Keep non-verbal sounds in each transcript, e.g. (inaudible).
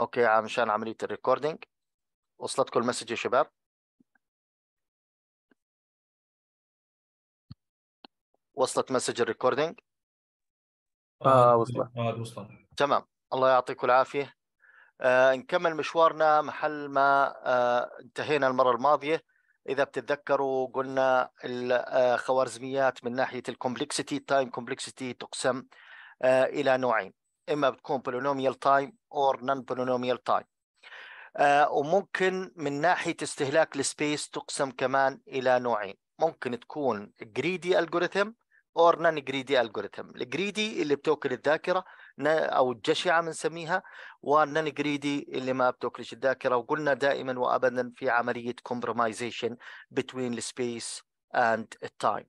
اوكي عشان عمليه الريكوردينج وصلتكم المسج يا شباب وصلت مسج الريكوردينج اه, آه، وصلت وصلت تمام الله يعطيكم العافيه آه نكمل مشوارنا محل ما آه انتهينا المره الماضيه اذا بتتذكروا قلنا الخوارزميات آه، من ناحيه الكومبلكسيتي تايم كومبلكسيتي تقسم آه الى نوعين اما بتكون بولينوميال تايم اور نون بولينوميال تايم وممكن من ناحيه استهلاك السبيس تقسم كمان الى نوعين ممكن تكون جريدي الجوريثم اور نون جريدي الجوريثم الجريدي اللي بتوكل الذاكره او الجشعه بنسميها والنون جريدي اللي ما بتوكلش الذاكره وقلنا دائما وابدا في عمليه كومبرمايزيشن بتوين السبيس اند التايم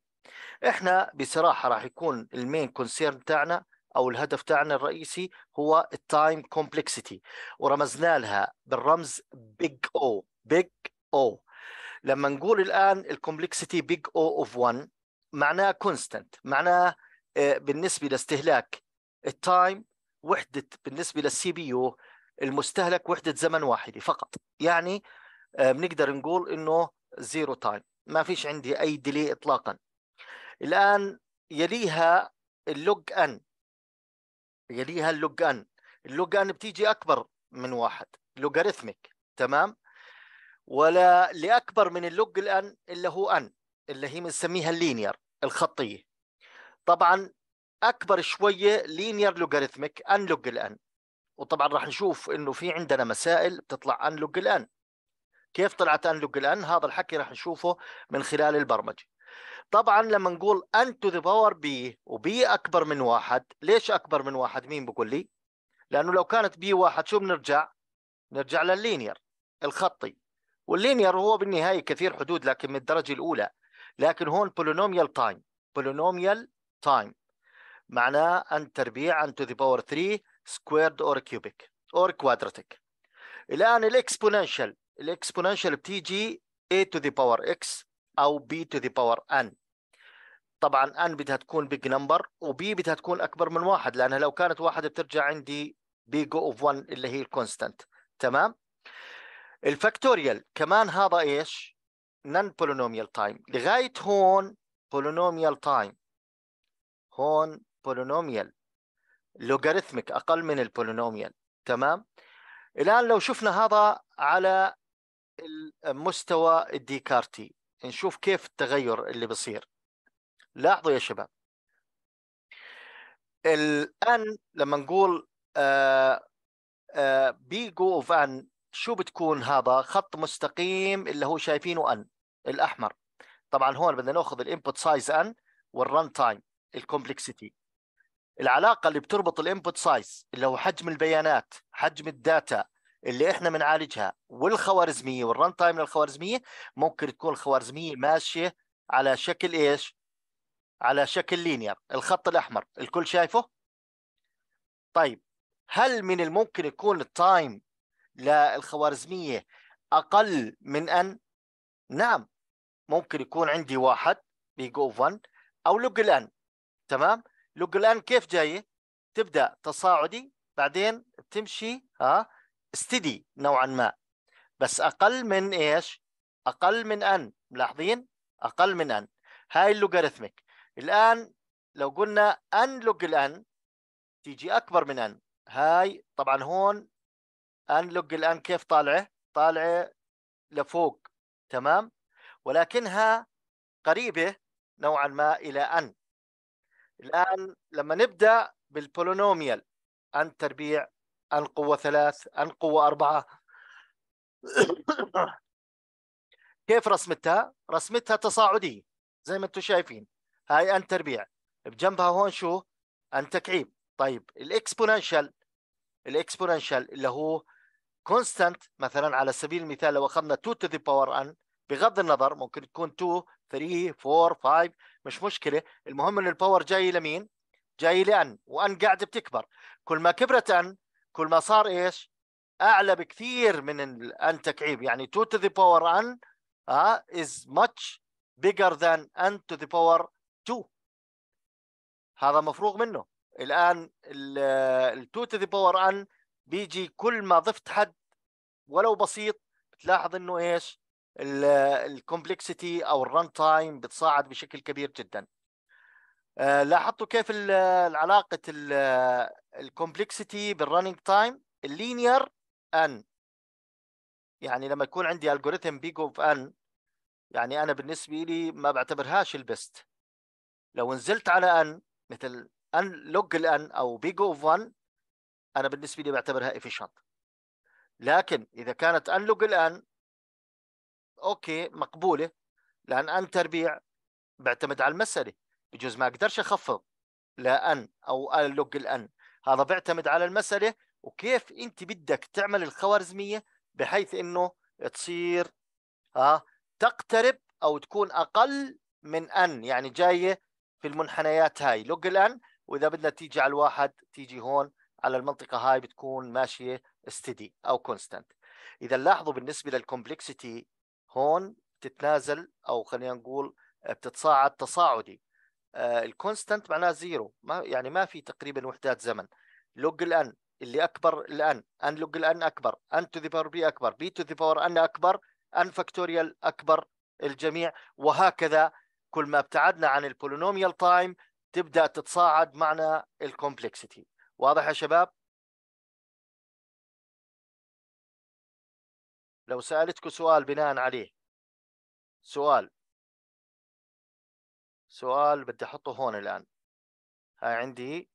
احنا بصراحه راح يكون المين كونسيرن تاعنا او الهدف تاعنا الرئيسي هو التايم كومبلكسيتي ورمزنا لها بالرمز بيج او بيج او لما نقول الان الكومبلكسيتي بيج او اوف 1 معناه كونستنت معناه آه، بالنسبه لاستهلاك التايم وحده بالنسبه للسي بي يو المستهلك وحده زمن واحده فقط يعني آه، بنقدر نقول انه زيرو تايم ما فيش عندي اي ديلي اطلاقا الان يليها اللوج ان يليها اللوج ان اللوج ان بتيجي اكبر من واحد لوغاريتميك تمام ولا لاكبر من اللوج الان اللي هو ان اللي هي بنسميها اللينير الخطيه طبعا اكبر شويه لينير لوغاريتميك ان لوج الان وطبعا راح نشوف انه في عندنا مسائل بتطلع ان لوج الان كيف طلعت ان لوج الان هذا الحكي راح نشوفه من خلال البرمجه طبعا لما نقول ان تو ذا باور بي وبي اكبر من واحد ليش اكبر من واحد مين بقول لي لانه لو كانت بي واحد شو بنرجع نرجع لللينير الخطي واللينير هو بالنهايه كثير حدود لكن من الدرجه الاولى لكن هون بولينوميال تايم بولينوميال تايم معناه ان تربيع ان تو ذا باور 3 سكويرد اور كيوبيك اور كوادراتيك الان الاكسبوننشال الاكسبوننشال بتيجي a to the power x او بي تو ذا باور ان طبعا ان بدها تكون بيج نمبر وبي بدها تكون اكبر من واحد لانها لو كانت واحد بترجع عندي بيجو اوف 1 اللي هي الكونستنت تمام الفاكتوريال كمان هذا ايش نون بولينوميال تايم لغايه هون بولينوميال تايم هون بولينوميال لوغاريتميك اقل من البولينوميال تمام الان لو شفنا هذا على المستوى الديكارتي نشوف كيف التغير اللي بيصير لاحظوا يا شباب الان لما نقول آه، آه، بيجو اوف ان شو بتكون هذا خط مستقيم اللي هو شايفينه ان الاحمر طبعا هون بدنا ناخذ الانبوت سايز ان والرن تايم الكومبلكسيتي العلاقه اللي بتربط الانبوت سايز اللي هو حجم البيانات حجم الداتا اللي احنا بنعالجها والخوارزميه والرن تايم للخوارزميه ممكن تكون الخوارزميه ماشيه على شكل ايش؟ على شكل لينير الخط الاحمر الكل شايفه؟ طيب هل من الممكن يكون التايم للخوارزميه اقل من ان؟ نعم ممكن يكون عندي واحد بيج اوف 1 او لوج الان تمام؟ لوج الان كيف جايه؟ تبدا تصاعدي بعدين بتمشي ها ستدي نوعا ما بس اقل من ايش اقل من ان ملاحظين اقل من ان هاي اللوغاريتمك الان لو قلنا ان لوج الان تيجي اكبر من ان هاي طبعا هون ان لوج الان كيف طالعه طالعه لفوق تمام ولكنها قريبه نوعا ما الى ان الان لما نبدا بالبولينوميال ان تربيع أن قوة ثلاث أن قوة أربعة كيف رسمتها؟ رسمتها تصاعدية زي ما انتم شايفين هاي أن تربيع بجنبها هون شو؟ أن تكعيب طيب الإكسبوننشال الإكسبوننشال اللي هو كونستانت مثلا على سبيل المثال لو أخذنا 2 to the power أن بغض النظر ممكن تكون 2 3 4 5 مش مشكلة المهم أن الباور جاي لمين؟ جاي لأن وأن قاعدة بتكبر كل ما كبرت أن كل ما صار ايش؟ اعلى بكثير من ان تكعيب يعني 2 to the power n uh, آه، is much bigger than n to the power 2 هذا مفروغ منه الان ال 2 to the power n بيجي كل ما ضفت حد ولو بسيط بتلاحظ انه ايش الكومبلكسيتي او الرن تايم بتصاعد بشكل كبير جدا آه، لاحظتوا كيف العلاقه الكومبلكسيتي بالرننج تايم اللينير ان يعني لما يكون عندي الجوريثم بيج اوف ان يعني انا بالنسبه لي ما بعتبرهاش البست لو نزلت على ان مثل ان لوج الان او بيج اوف 1 انا بالنسبه لي بعتبرها efficient لكن اذا كانت ان لوج الان اوكي مقبوله لان ان تربيع بعتمد على المساله بجوز ما اقدرش اخفض لا ان او ان لوج الان هذا بيعتمد على المساله وكيف انت بدك تعمل الخوارزميه بحيث انه تصير ها آه، تقترب او تكون اقل من ان يعني جايه في المنحنيات هاي لوج الان واذا بدنا تيجي على الواحد تيجي هون على المنطقه هاي بتكون ماشيه ستيدي او كونستانت اذا لاحظوا بالنسبه للكومبلكسيتي هون بتتنازل او خلينا نقول بتتصاعد تصاعدي آه، الكونستانت معناه زيرو ما يعني ما في تقريبا وحدات زمن لوج الان اللي اكبر الان ان لوج الان اكبر ان تو ذا باور بي اكبر بي تو ذا باور ان اكبر ان فاكتوريال اكبر الجميع وهكذا كل ما ابتعدنا عن البولينوميال تايم تبدا تتصاعد معنا الكومبلكسيتي واضح يا شباب لو سالتكم سؤال بناء عليه سؤال سؤال بدي احطه هون الان هاي عندي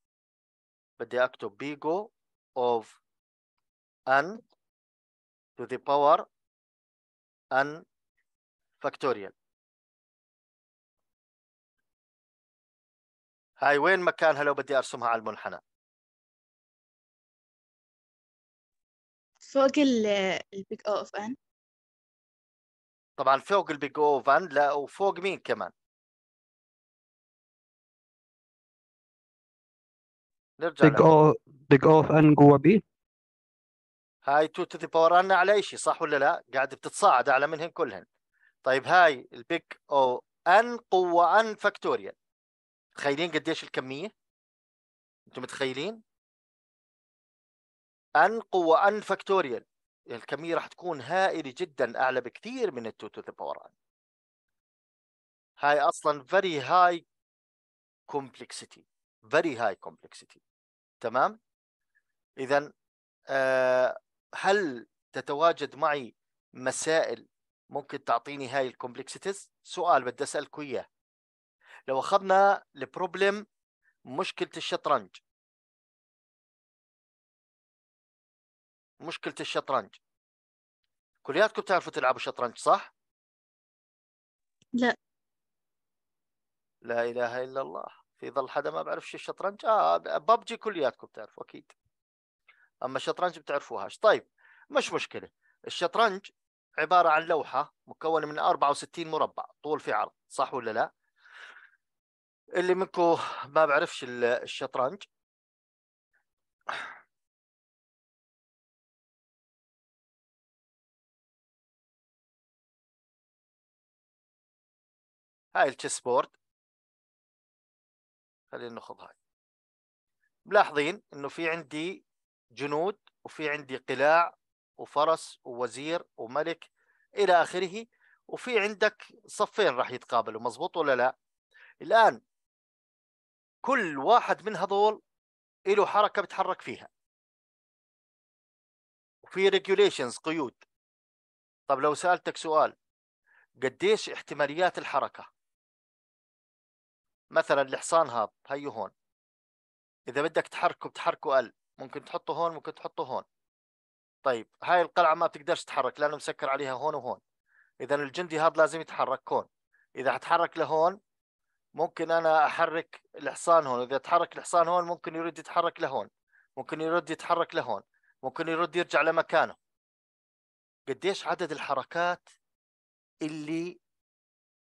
بدي اكتب بيجو اوف ان to the power n فاكتوريال هاي وين مكانها لو بدي ارسمها على المنحنى فوق البيج او اوف ان طبعا فوق البيج او اوف ان لا وفوق مين كمان نرجع دق او دق اوف ان قوه بي هاي 2 تو ذا باور ان على اي شيء صح ولا لا؟ قاعد بتتصاعد اعلى منهن كلهن طيب هاي البيك او ان قوه ان فاكتوريال متخيلين قديش الكميه؟ انتم متخيلين؟ ان قوه ان فاكتوريال الكميه راح تكون هائله جدا اعلى بكثير من ال 2 تو ذا باور ان هاي اصلا فيري هاي كومبلكسيتي very high complexity تمام اذا آه، هل تتواجد معي مسائل ممكن تعطيني هاي الكومبلكسيتيز سؤال بدي اسالكم اياه لو اخذنا البروبلم مشكله الشطرنج مشكله الشطرنج كلياتكم بتعرفوا تلعبوا شطرنج صح لا لا اله الا الله في ظل حدا ما بعرف شو الشطرنج اه, آه، ببجي كلياتكم بتعرفوا اكيد اما الشطرنج بتعرفوهاش طيب مش مشكله الشطرنج عباره عن لوحه مكونه من 64 مربع طول في عرض صح ولا لا اللي منكم ما بعرفش الشطرنج هاي التشيس بورد خلينا ناخذ هاي ملاحظين انه في عندي جنود وفي عندي قلاع وفرس ووزير وملك الى اخره وفي عندك صفين راح يتقابلوا مزبوط ولا لا الان كل واحد من هذول له حركه بتحرك فيها وفي ريجوليشنز قيود طب لو سالتك سؤال قديش احتماليات الحركه مثلا الحصان هاب هيو هون اذا بدك تحركه بتحركه ال ممكن تحطه هون ممكن تحطه هون طيب هاي القلعه ما بتقدرش تتحرك لانه مسكر عليها هون وهون اذا الجندي هذا لازم يتحرك هون اذا حتحرك لهون ممكن انا احرك الحصان هون اذا تحرك الحصان هون ممكن يرد يتحرك لهون ممكن يرد يتحرك لهون ممكن يرد يرجع لمكانه قديش عدد الحركات اللي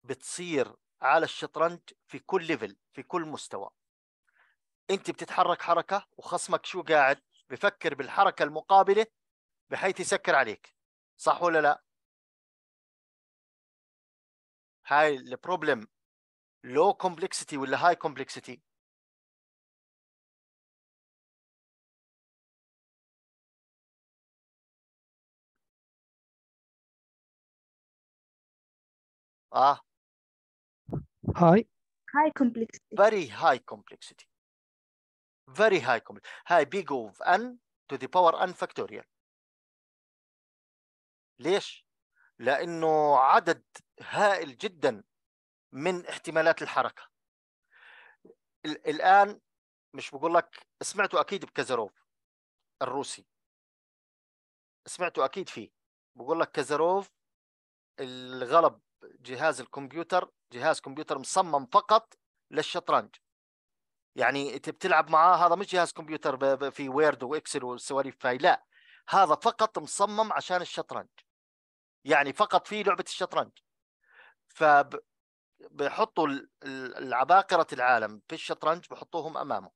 بتصير على الشطرنج في كل ليفل في كل مستوى انت بتتحرك حركه وخصمك شو قاعد بفكر بالحركه المقابله بحيث يسكر عليك صح ولا لا هاي البروبلم لو كومبلكسيتي ولا هاي كومبلكسيتي اه high high complexity very high complexity very high complexity هاي big of n to the power n factorial ليش؟ لأنه عدد هائل جدا من احتمالات الحركة الآن مش بقول لك سمعته أكيد بكازاروف الروسي سمعته أكيد فيه بقول لك كازاروف الغلب جهاز الكمبيوتر جهاز كمبيوتر مصمم فقط للشطرنج يعني انت بتلعب معاه هذا مش جهاز كمبيوتر في ويرد واكسل والسواليف هاي لا هذا فقط مصمم عشان الشطرنج يعني فقط في لعبه الشطرنج ف بحطوا العباقرة العالم في الشطرنج بحطوهم أمامه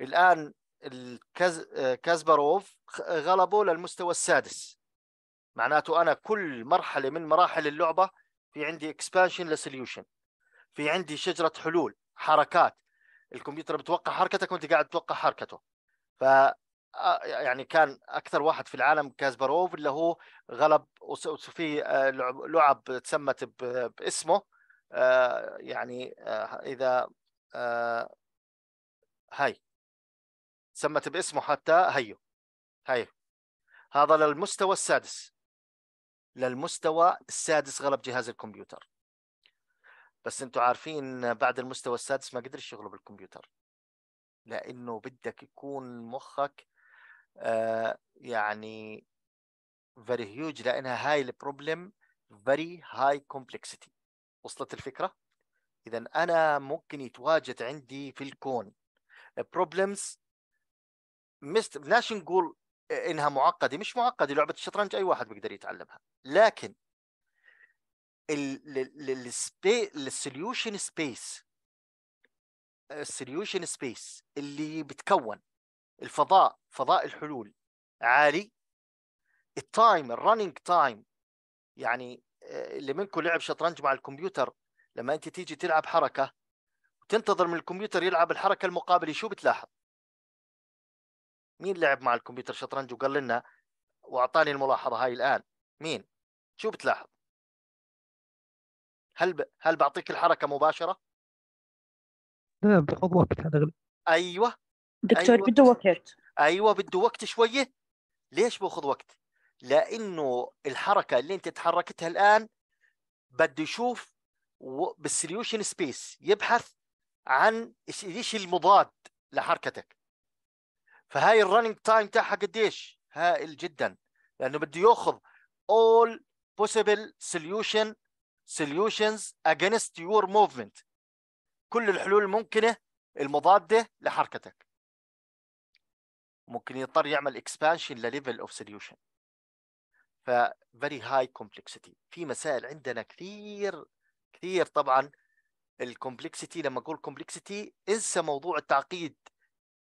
الآن الكز... كازباروف غلبوا للمستوى السادس معناته أنا كل مرحلة من مراحل اللعبة في عندي اكسبانشن لسوليوشن في عندي شجره حلول حركات الكمبيوتر بتوقع حركتك وانت قاعد تتوقع حركته ف آه، يعني كان اكثر واحد في العالم كازباروف اللي هو غلب وفي آه، لعب تسمت باسمه آه، يعني اذا هاي تسمت باسمه حتى هيو هاي هذا للمستوى السادس للمستوى السادس غلب جهاز الكمبيوتر بس انتم عارفين بعد المستوى السادس ما قدرش يغلب الكمبيوتر لانه بدك يكون مخك آه يعني فيري هيوج لانها هاي البروبلم فيري هاي كومبلكسيتي وصلت الفكره اذا انا ممكن يتواجد عندي في الكون بروبلمز مست نقول انها معقده مش معقده لعبه الشطرنج اي واحد بيقدر يتعلمها لكن السوليوشن سبيس السوليوشن سبيس اللي بتكون الفضاء فضاء الحلول عالي التايم الرننج تايم يعني آه، اللي منكم لعب شطرنج مع الكمبيوتر لما انت تيجي تلعب حركه وتنتظر من الكمبيوتر يلعب الحركه المقابله شو بتلاحظ مين لعب مع الكمبيوتر شطرنج وقال لنا واعطاني الملاحظه هاي الان مين شو بتلاحظ هل ب... هل بعطيك الحركه مباشره لا بياخذ وقت هذا غلب ايوه دكتور أيوة. بده وقت ايوه بده وقت شويه ليش باخذ وقت لانه الحركه اللي انت تحركتها الان بده يشوف بالسليوشن سبيس يبحث عن ايش المضاد لحركتك فهاي الرننج تايم تاعها قديش؟ هائل جدا لانه بده ياخذ all possible solution solutions against your movement كل الحلول الممكنه المضاده لحركتك ممكن يضطر يعمل expansion لليفل اوف solution ف very high complexity في مسائل عندنا كثير كثير طبعا الكومبلكسيتي لما اقول كومبلكسيتي انسى موضوع التعقيد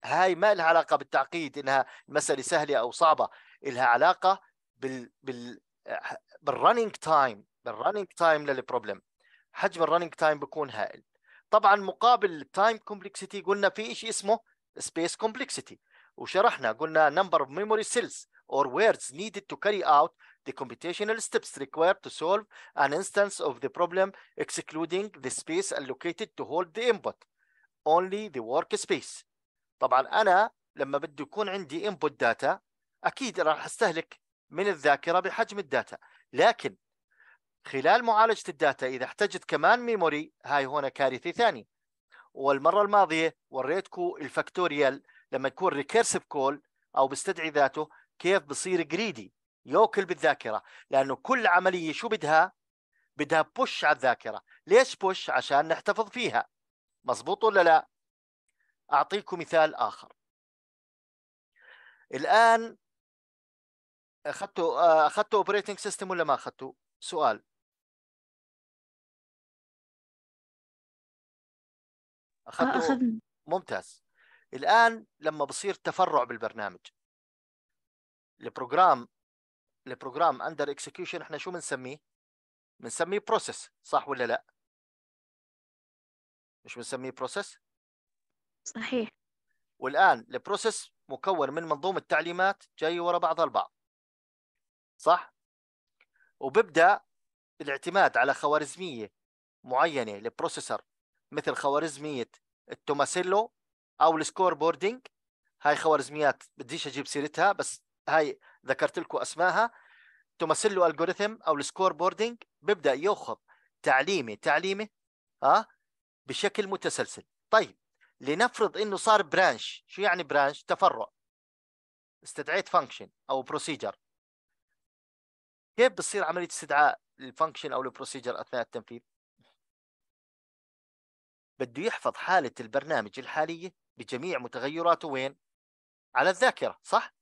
هاي ما لها علاقة بالتعقيد إنها مسألة سهلة أو صعبة لها علاقة بال بال بالرننج تايم بالرننج تايم للبروبلم حجم الرننج تايم بيكون هائل طبعا مقابل التايم كومبلكسيتي قلنا في شيء اسمه سبيس كومبلكسيتي وشرحنا قلنا number of memory cells or words needed to carry out the computational steps required to solve an instance of the problem excluding the space allocated to hold the input only the workspace طبعا انا لما بده يكون عندي انبوت داتا اكيد راح استهلك من الذاكره بحجم الداتا لكن خلال معالجه الداتا اذا احتجت كمان ميموري هاي هنا كارثه ثانيه والمره الماضيه وريتكم الفاكتوريال لما يكون ريكيرسيف كول او بيستدعي ذاته كيف بصير جريدي يوكل بالذاكره لانه كل عمليه شو بدها بدها بوش على الذاكره ليش بوش عشان نحتفظ فيها مزبوط ولا لا أعطيكم مثال آخر الآن أخذتوا آه، أخذتوا أوبريتنج سيستم ولا ما أخذتوا؟ سؤال آه، أخذته أخذنا ممتاز الآن لما بصير تفرع بالبرنامج البروجرام البروجرام اندر اكسكيوشن احنا شو بنسميه؟ بنسميه بروسيس صح ولا لا؟ مش بنسميه بروسيس؟ صحيح والان البروسيس مكون من منظومه تعليمات جايه ورا بعضها البعض صح وببدا الاعتماد على خوارزميه معينه للبروسيسور مثل خوارزميه التوماسيلو او السكور بوردينج هاي خوارزميات بديش اجيب سيرتها بس هاي ذكرت لكم اسماها توماسيلو الجوريثم او السكور بوردينج ببدا ياخذ تعليمه تعليمه ها أه؟ بشكل متسلسل طيب لنفرض انه صار برانش شو يعني برانش تفرع استدعيت فانكشن او بروسيجر كيف بتصير عمليه استدعاء الفانكشن او البروسيجر اثناء التنفيذ بده يحفظ حاله البرنامج الحاليه بجميع متغيراته وين على الذاكره صح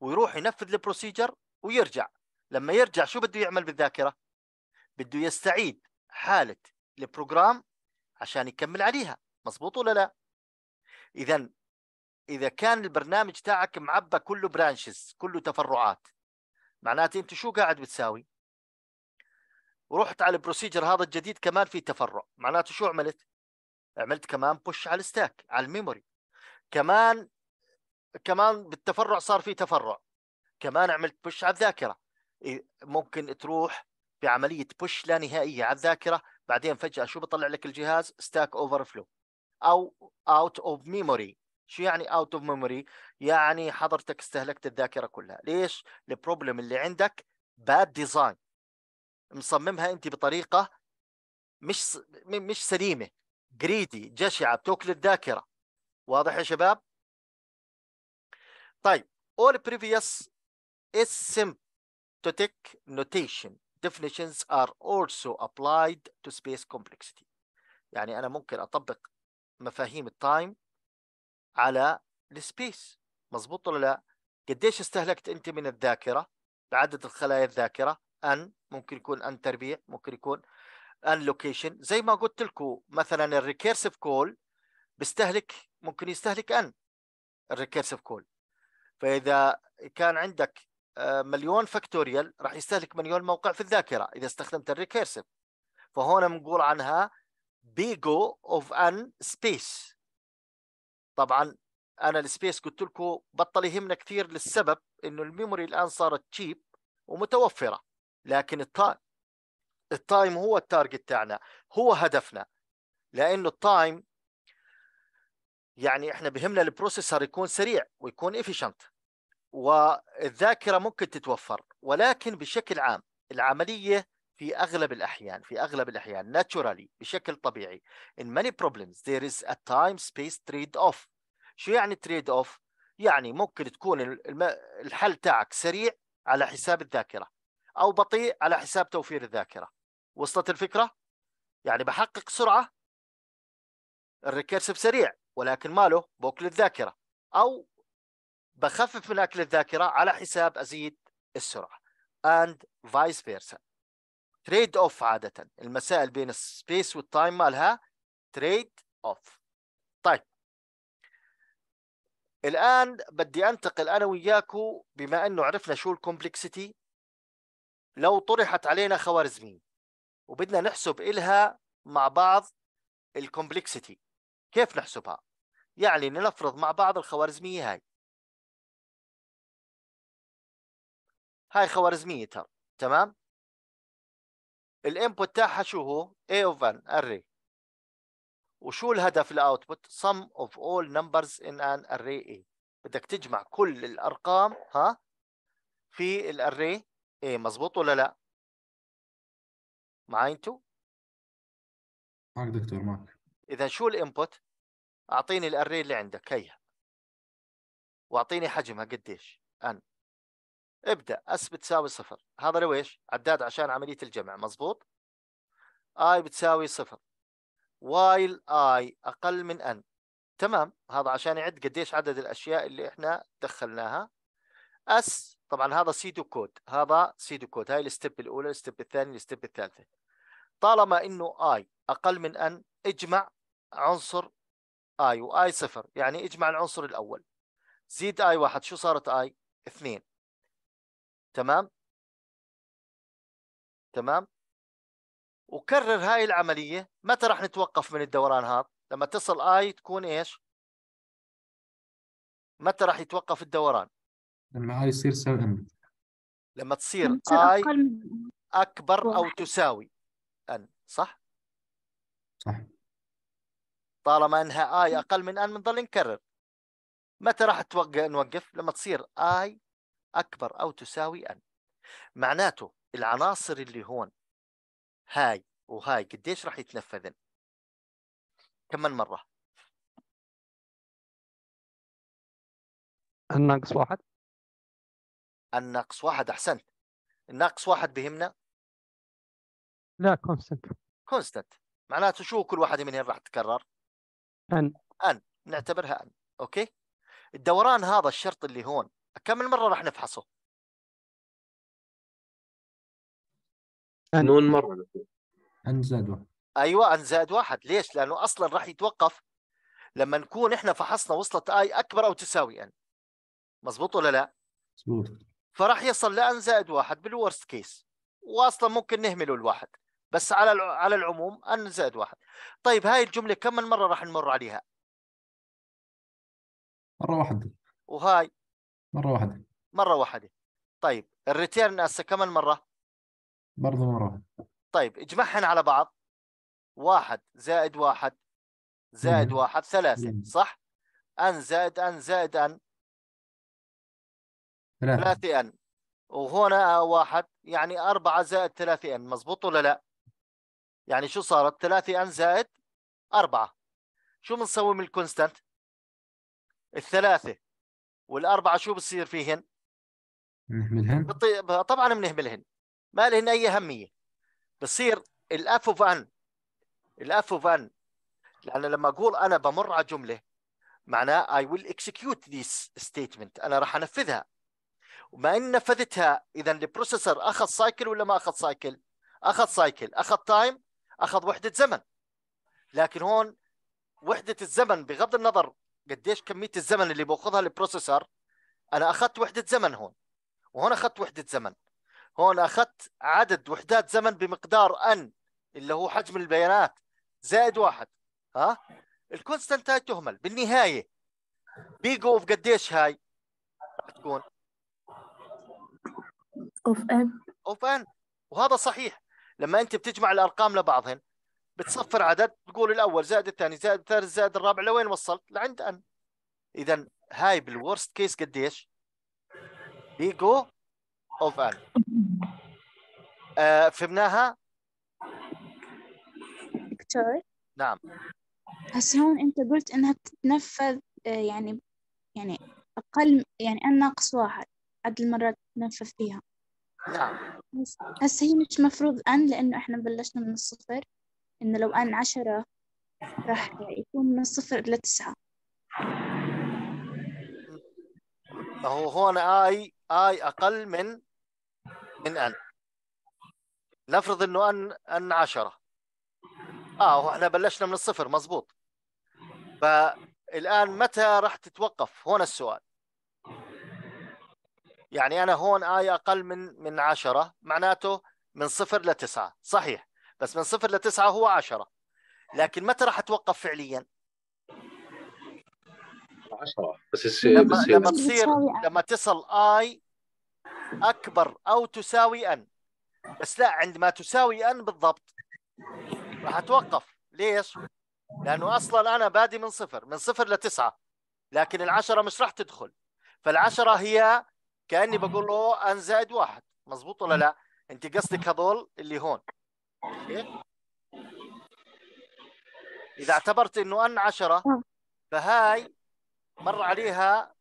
ويروح ينفذ البروسيجر ويرجع لما يرجع شو بده يعمل بالذاكره بده يستعيد حاله البروجرام عشان يكمل عليها مزبوط ولا لا اذا اذا كان البرنامج تاعك معبى كله برانشز كله تفرعات معناته انت شو قاعد بتساوي ورحت على البروسيجر هذا الجديد كمان في تفرع معناته شو عملت عملت كمان بوش على الستاك على الميموري كمان كمان بالتفرع صار في تفرع كمان عملت بوش على الذاكره ممكن تروح بعمليه بوش لا نهائيه على الذاكره بعدين فجاه شو بطلع لك الجهاز ستاك اوفر فلو او اوت اوف ميموري شو يعني اوت اوف ميموري يعني حضرتك استهلكت الذاكره كلها ليش البروبلم اللي عندك باد ديزاين مصممها انت بطريقه مش مش سليمه جريدي جشعه بتاكل الذاكره واضح يا شباب طيب all previous asymptotic notation definitions are also applied to space complexity يعني انا ممكن اطبق مفاهيم التايم على السبيس مظبوط ولا لا قديش استهلكت انت من الذاكره بعدد الخلايا الذاكره ان ممكن يكون ان تربيع ممكن يكون ان لوكيشن زي ما قلت لكم مثلا الريكيرسيف كول بيستهلك ممكن يستهلك ان الريكيرسيف كول فاذا كان عندك آه، مليون فاكتوريال راح يستهلك مليون موقع في الذاكره اذا استخدمت الريكيرسيف فهون بنقول عنها بيجو اوف ان سبيس طبعا انا السبيس قلت لكم بطل يهمنا كثير للسبب انه الميموري الان صارت تشيب ومتوفره لكن التايم التايم هو التارجت تاعنا هو هدفنا لانه التايم يعني احنا بهمنا البروسيسور يكون سريع ويكون افيشنت والذاكره ممكن تتوفر ولكن بشكل عام العمليه في اغلب الاحيان في اغلب الاحيان ناتشورالي بشكل طبيعي in many problems there is a time space trade off شو يعني trade off يعني ممكن تكون الحل تاعك سريع على حساب الذاكره او بطيء على حساب توفير الذاكره وصلت الفكره يعني بحقق سرعه الريكيرسيف سريع ولكن ماله باكل الذاكره او بخفف من اكل الذاكره على حساب ازيد السرعه and vice versa تريد اوف عاده المسائل بين السبيس والتايم مالها تريد اوف طيب الان بدي انتقل انا وياكو بما انه عرفنا شو الكومبلكسيتي لو طرحت علينا خوارزميه وبدنا نحسب إلها مع بعض الكومبلكسيتي كيف نحسبها يعني نفرض مع بعض الخوارزميه هاي هاي خوارزميه ترى تمام الانبوت تاعها شو هو؟ A of an array وشو الهدف الاوتبوت؟ sum of all numbers in an array A بدك تجمع كل الارقام ها في الاري A مزبوط ولا لا؟ معي انتو؟ معك دكتور معك اذا شو الانبوت؟ اعطيني الاري اللي عندك هيها واعطيني حجمها قديش؟ ان ابدأ اس بتساوي صفر هذا لو ايش عداد عشان عملية الجمع مظبوط اي بتساوي صفر وايل اي اقل من ان تمام هذا عشان يعد قديش عدد الاشياء اللي احنا دخلناها اس طبعا هذا سيدو كود هذا سيدو كود هاي الستيب الاولى الستيب الثاني الستيب الثالثه طالما انه اي اقل من ان اجمع عنصر اي واي صفر يعني اجمع العنصر الاول زيد اي واحد شو صارت اي اثنين تمام تمام وكرر هاي العملية متى راح نتوقف من الدوران هذا لما تصل اي تكون ايش متى راح يتوقف الدوران لما اي يصير ساوي ان لما تصير اي اكبر او تساوي ان صح صح طالما انها اي اقل من ان بنضل نكرر متى راح توقف نوقف لما تصير اي أكبر أو تساوي N معناته العناصر اللي هون هاي وهاي قديش راح يتنفذن من مرة الناقص واحد الناقص واحد أحسنت الناقص واحد بهمنا لا كونستنت كونستنت معناته شو كل واحدة منهم راح تتكرر أن أن نعتبرها أن أوكي الدوران هذا الشرط اللي هون كم من مره راح نفحصه؟ نون مره ان زائد واحد ايوه ان زائد واحد ليش؟ لانه اصلا راح يتوقف لما نكون احنا فحصنا وصلت اي اكبر او تساوي ان مزبوط ولا لا؟ مزبوط فراح يصل لان زائد واحد بالورست كيس واصلا ممكن نهمله الواحد بس على على العموم ان زائد واحد طيب هاي الجمله كم من مره راح نمر عليها؟ مره واحده وهاي مره واحده مره واحده طيب الريتيرن هسه كمان مره برضه مره واحده طيب اجمعهن على بعض واحد زائد واحد زائد مم. واحد ثلاثة صح؟ ان زائد ان زائد ان ثلاثة, ثلاثة ان وهنا آه واحد يعني أربعة زائد ثلاثة ان مزبوط ولا لا؟ يعني شو صارت؟ ثلاثة ان زائد أربعة شو بنسوي من الكونستانت؟ الثلاثة والاربعه شو بصير فيهن؟ نهملهن طبعا بنهملهن ما لهن اي اهميه بصير الاف اوف ان الاف اوف ان لان لما اقول انا بمر على جمله معناه اي ويل اكسكيوت ذيس ستيتمنت انا راح انفذها وما ان نفذتها اذا البروسيسور اخذ سايكل ولا ما اخذ سايكل؟ اخذ سايكل، اخذ تايم، اخذ وحده زمن لكن هون وحده الزمن بغض النظر قديش كميه الزمن اللي باخذها البروسيسور انا اخذت وحده زمن هون وهون اخذت وحده زمن هون اخذت عدد وحدات زمن بمقدار ان اللي هو حجم البيانات زائد واحد ها الكونستنت هاي تهمل بالنهايه بيجو اوف قديش هاي تكون اوف ان اوف ان وهذا صحيح لما انت بتجمع الارقام لبعضهن بتصفر عدد تقول الاول زائد الثاني زائد الثالث زائد الرابع لوين وصلت؟ لعند ان اذا هاي بالورست كيس قديش؟ ايجو اوف ان آه، فهمناها؟ دكتور نعم هسه هون انت قلت انها تتنفذ آه، يعني يعني اقل يعني ان ناقص واحد عدد المرات تتنفذ فيها نعم هسه هي مش مفروض ان لانه احنا بلشنا من الصفر إنه لو أن عشرة راح يكون من صفر إلى تسعة فهو هون اي اي اقل من من ان نفرض انه ان ان 10 اه إحنا بلشنا من الصفر مزبوط فالان متى راح تتوقف هون السؤال يعني انا هون اي اقل من من 10 معناته من صفر لتسعة صحيح بس من صفر لتسعة هو عشرة لكن متى راح توقف فعليا؟ 10 بس السي لما, السي لما يعني تصير لما تصل اي اكبر او تساوي ان بس لا عندما تساوي ان بالضبط راح اتوقف ليش؟ لانه اصلا انا بادي من صفر من صفر لتسعه لكن العشره مش راح تدخل فالعشره هي كاني بقول له ان زائد واحد مزبوط ولا لا؟ انت قصدك هذول اللي هون إيه؟ إذا اعتبرت أنه أن عشرة آه. فهاي مر عليها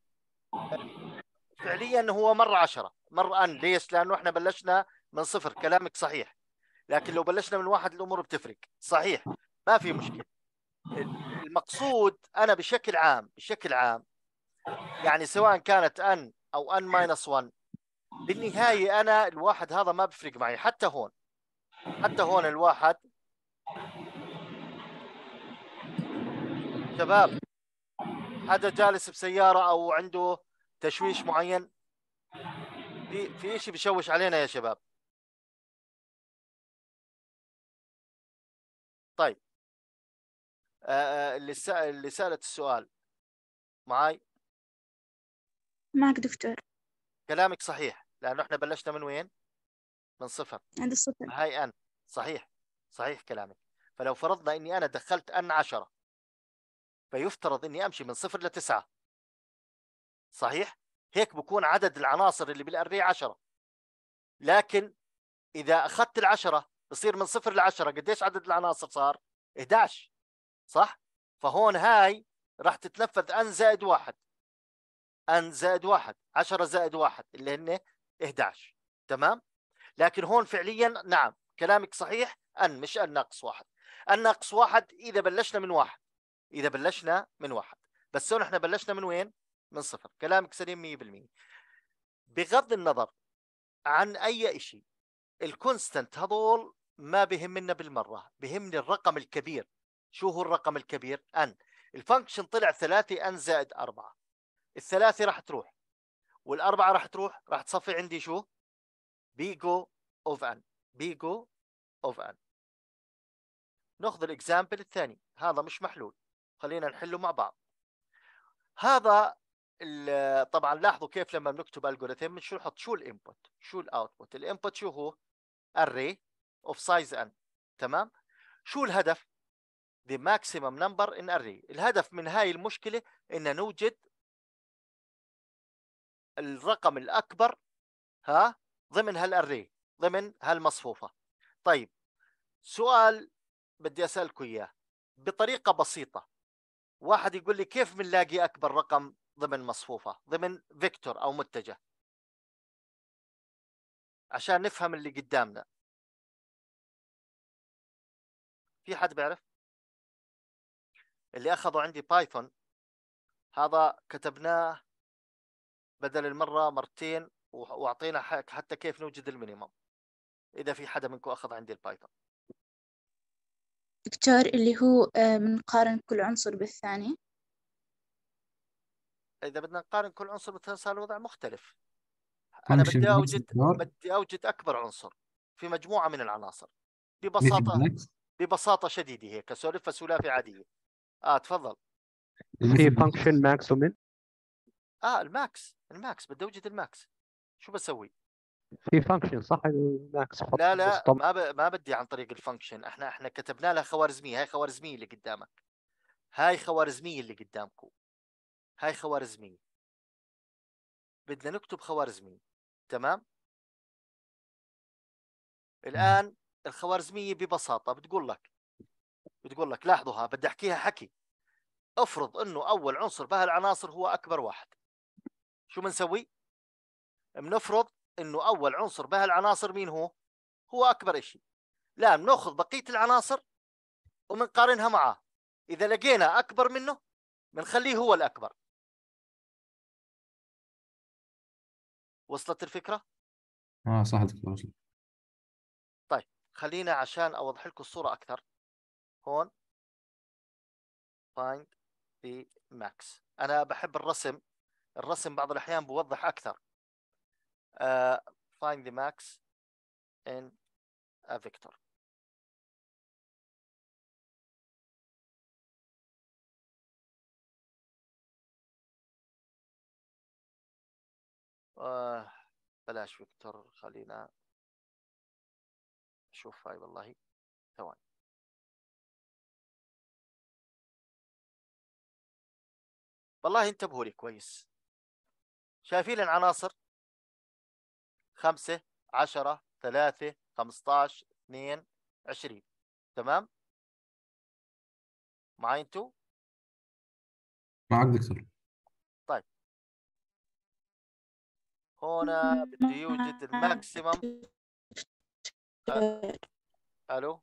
فعليا هو مر عشرة مر أن ليش؟ لأنه إحنا بلشنا من صفر كلامك صحيح لكن لو بلشنا من واحد الأمور بتفرق صحيح ما في مشكلة المقصود أنا بشكل عام بشكل عام يعني سواء كانت أن أو أن ماينس 1 بالنهاية أنا الواحد هذا ما بفرق معي حتى هون حتى هون الواحد شباب حدا جالس بسيارة أو عنده تشويش معين في في شيء بيشوش علينا يا شباب طيب آه, آه، اللي اللي سالت السؤال معي معك دكتور كلامك صحيح لانه احنا بلشنا من وين؟ من صفر عند الصفر هاي ان صحيح صحيح كلامك فلو فرضنا اني انا دخلت ان 10 فيفترض اني امشي من صفر لتسعة صحيح هيك بكون عدد العناصر اللي بالاري 10 لكن اذا اخذت العشرة بصير من صفر لعشرة قديش عدد العناصر صار 11 صح فهون هاي راح تتنفذ ان زائد واحد ان زائد واحد 10 زائد واحد اللي هن 11 تمام لكن هون فعليا نعم كلامك صحيح ان مش ان ناقص واحد ان ناقص واحد اذا بلشنا من واحد اذا بلشنا من واحد بس هون احنا بلشنا من وين من صفر كلامك سليم 100% بغض النظر عن اي شيء الكونستنت هذول ما بهمنا بالمره بهمني الرقم الكبير شو هو الرقم الكبير ان الفانكشن طلع ثلاثة ان زائد أربعة الثلاثة راح تروح والأربعة راح تروح راح تصفي عندي شو بيجو اوف ان بيجو اوف ان ناخذ الاكزامبل الثاني هذا مش محلول خلينا نحله مع بعض هذا طبعا لاحظوا كيف لما بنكتب الجوريثم شو نحط شو الانبوت شو الاوتبوت الانبوت شو هو array of size n تمام شو الهدف the maximum number in array الهدف من هاي المشكله ان نوجد الرقم الاكبر ها ضمن هالاري ضمن هالمصفوفه طيب سؤال بدي اسالكم اياه بطريقه بسيطه واحد يقول لي كيف بنلاقي اكبر رقم ضمن مصفوفه ضمن فيكتور او متجه عشان نفهم اللي قدامنا في حد بيعرف اللي اخذوا عندي بايثون هذا كتبناه بدل المره مرتين واعطينا حتى كيف نوجد المينيمم اذا في حدا منكم اخذ عندي البايثون دكتور اللي هو بنقارن آه، كل عنصر بالثاني اذا بدنا نقارن كل عنصر بالثاني صار الوضع مختلف انا بدي اوجد بدي اوجد اكبر عنصر في مجموعه من العناصر ببساطه ببساطه شديده هيك سولفه سلافه عاديه اه تفضل في فانكشن ماكس ومن اه الماكس الماكس بدي اوجد الماكس شو بسوي؟ في فانكشن صح لا لا ما ب... ما بدي عن طريق الفانكشن احنا احنا كتبنا لها خوارزميه هاي خوارزميه اللي قدامك هاي خوارزميه اللي قدامكم هاي خوارزميه بدنا نكتب خوارزميه تمام الان الخوارزميه ببساطه بتقول لك بتقول لك لاحظوها بدي احكيها حكي افرض انه اول عنصر بهالعناصر هو اكبر واحد شو بنسوي؟ بنفرض انه اول عنصر بهالعناصر مين هو؟ هو اكبر شيء لا بناخذ بقيه العناصر وبنقارنها معاه اذا لقينا اكبر منه بنخليه هو الاكبر وصلت الفكره؟ اه صح دكتور طيب خلينا عشان اوضح لكم الصوره اكثر هون find the max انا بحب الرسم الرسم بعض الاحيان بوضح اكثر آه، find the max in a vector آه، بلاش فيكتور خلينا نشوف هاي والله ثواني والله انتبهوا لي كويس شايفين العناصر 5 10 3 15 2 20 تمام معي انتو معك دكتور طيب هنا بده يوجد الماكسيمم الو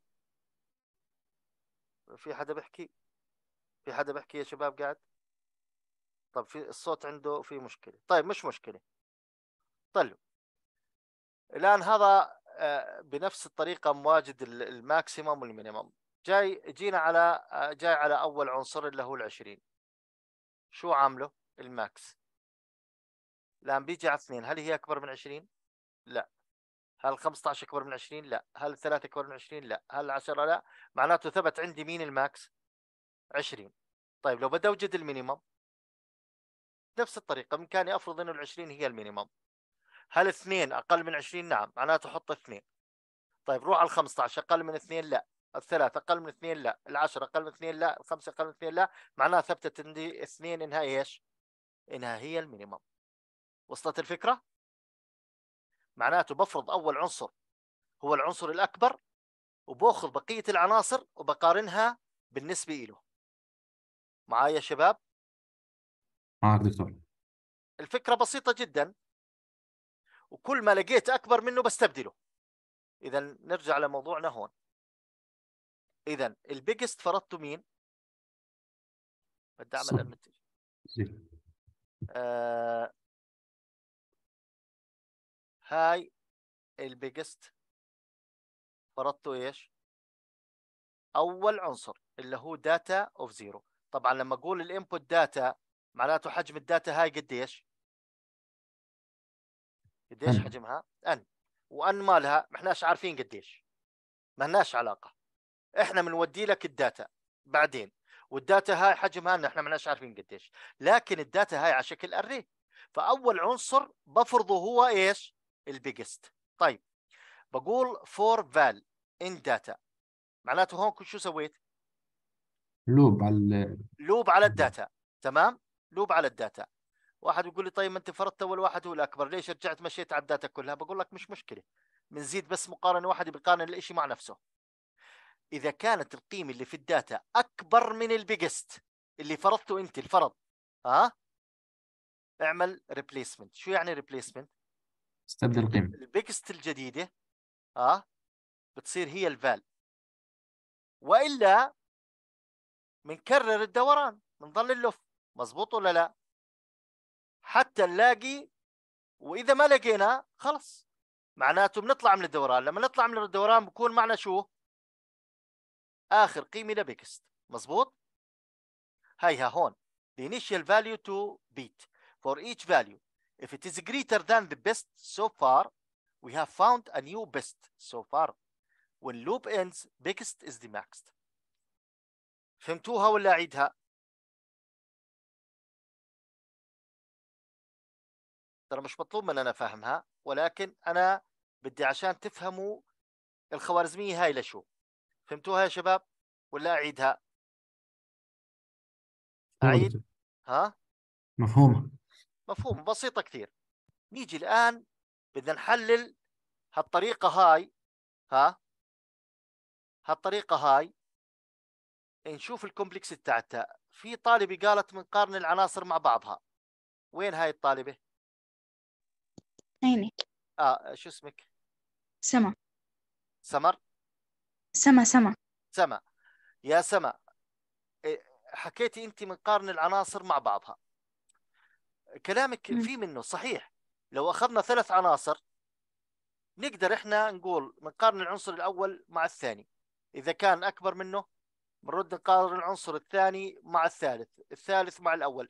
في حدا بيحكي في حدا بيحكي يا شباب قاعد طب في الصوت عنده في مشكله طيب مش مشكله طلعوا طيب. الان هذا آه، بنفس الطريقه مواجد الماكسيمم والمينيمم جاي جينا على آه، جاي على اول عنصر اللي هو ال20 شو عامله الماكس الان بيجي على اثنين هل هي اكبر من 20 لا هل 15 اكبر من 20 لا هل 3 اكبر من 20 لا هل 10 لا معناته ثبت عندي مين الماكس 20 طيب لو بدي اوجد المينيمم نفس الطريقه بامكاني افرض انه ال20 هي المينيمم هل اثنين اقل من 20 نعم معناته حط اثنين طيب روح على ال 15 اقل من اثنين لا الثلاثة اقل من اثنين لا العشرة اقل من اثنين لا الخمسة اقل من اثنين لا معناها ثبتت عندي اثنين انها ايش انها هي المينيمم وصلت الفكرة معناته بفرض اول عنصر هو العنصر الاكبر وباخذ بقية العناصر وبقارنها بالنسبة له معايا شباب معك دكتور الفكرة بسيطة جدا وكل ما لقيت اكبر منه بستبدله اذا نرجع لموضوعنا هون اذا البيجست فرضته مين بدي اعمل المنتج آه هاي البيجست فرضته ايش اول عنصر اللي هو داتا اوف زيرو طبعا لما اقول الانبوت داتا معناته حجم الداتا هاي قديش قديش أن. حجمها ان وان مالها ما احناش عارفين قديش ما لناش علاقه احنا بنودي لك الداتا بعدين والداتا هاي حجمها احنا ما لناش عارفين قديش لكن الداتا هاي على شكل اري فاول عنصر بفرضه هو ايش البيجست طيب بقول فور فال ان داتا معناته هون شو سويت لوب على لوب على الداتا تمام لوب على الداتا واحد يقول لي طيب انت فرضت اول واحد هو الاكبر ليش رجعت مشيت عداتك كلها بقول لك مش مشكله بنزيد بس مقارنه واحد بيقارن الاشي مع نفسه اذا كانت القيمه اللي في الداتا اكبر من البيجست اللي فرضته انت الفرض ها اعمل ريبليسمنت شو يعني ريبليسمنت استبدل القيمه البيجست الجديده ها بتصير هي الفال والا بنكرر الدوران بنضل نلف مزبوط ولا لا حتى نلاقي واذا ما لقينا خلص معناته بنطلع من الدوران لما نطلع من الدوران بكون معنا شو اخر قيمه لبيكست مزبوط هيها هون the initial value to beat for each value if it is greater than the best so far we have found a new best so far when loop ends biggest is the maxed فهمتوها ولا اعيدها ترى مش مطلوب من انا فاهمها ولكن انا بدي عشان تفهموا الخوارزميه هاي لشو فهمتوها يا شباب ولا اعيدها اعيد ها مفهومه مفهوم بسيطه كثير نيجي الان بدنا نحلل هالطريقه هاي ها هالطريقه هاي نشوف الكومبلكس تاعتها في طالبه قالت بنقارن العناصر مع بعضها وين هاي الطالبه عيني اه شو اسمك؟ سما سمر؟ سما سما سما يا سما إيه، حكيتي انت من قارن العناصر مع بعضها كلامك م. في منه صحيح لو اخذنا ثلاث عناصر نقدر احنا نقول بنقارن العنصر الاول مع الثاني اذا كان اكبر منه بنرد نقارن العنصر الثاني مع الثالث الثالث مع الاول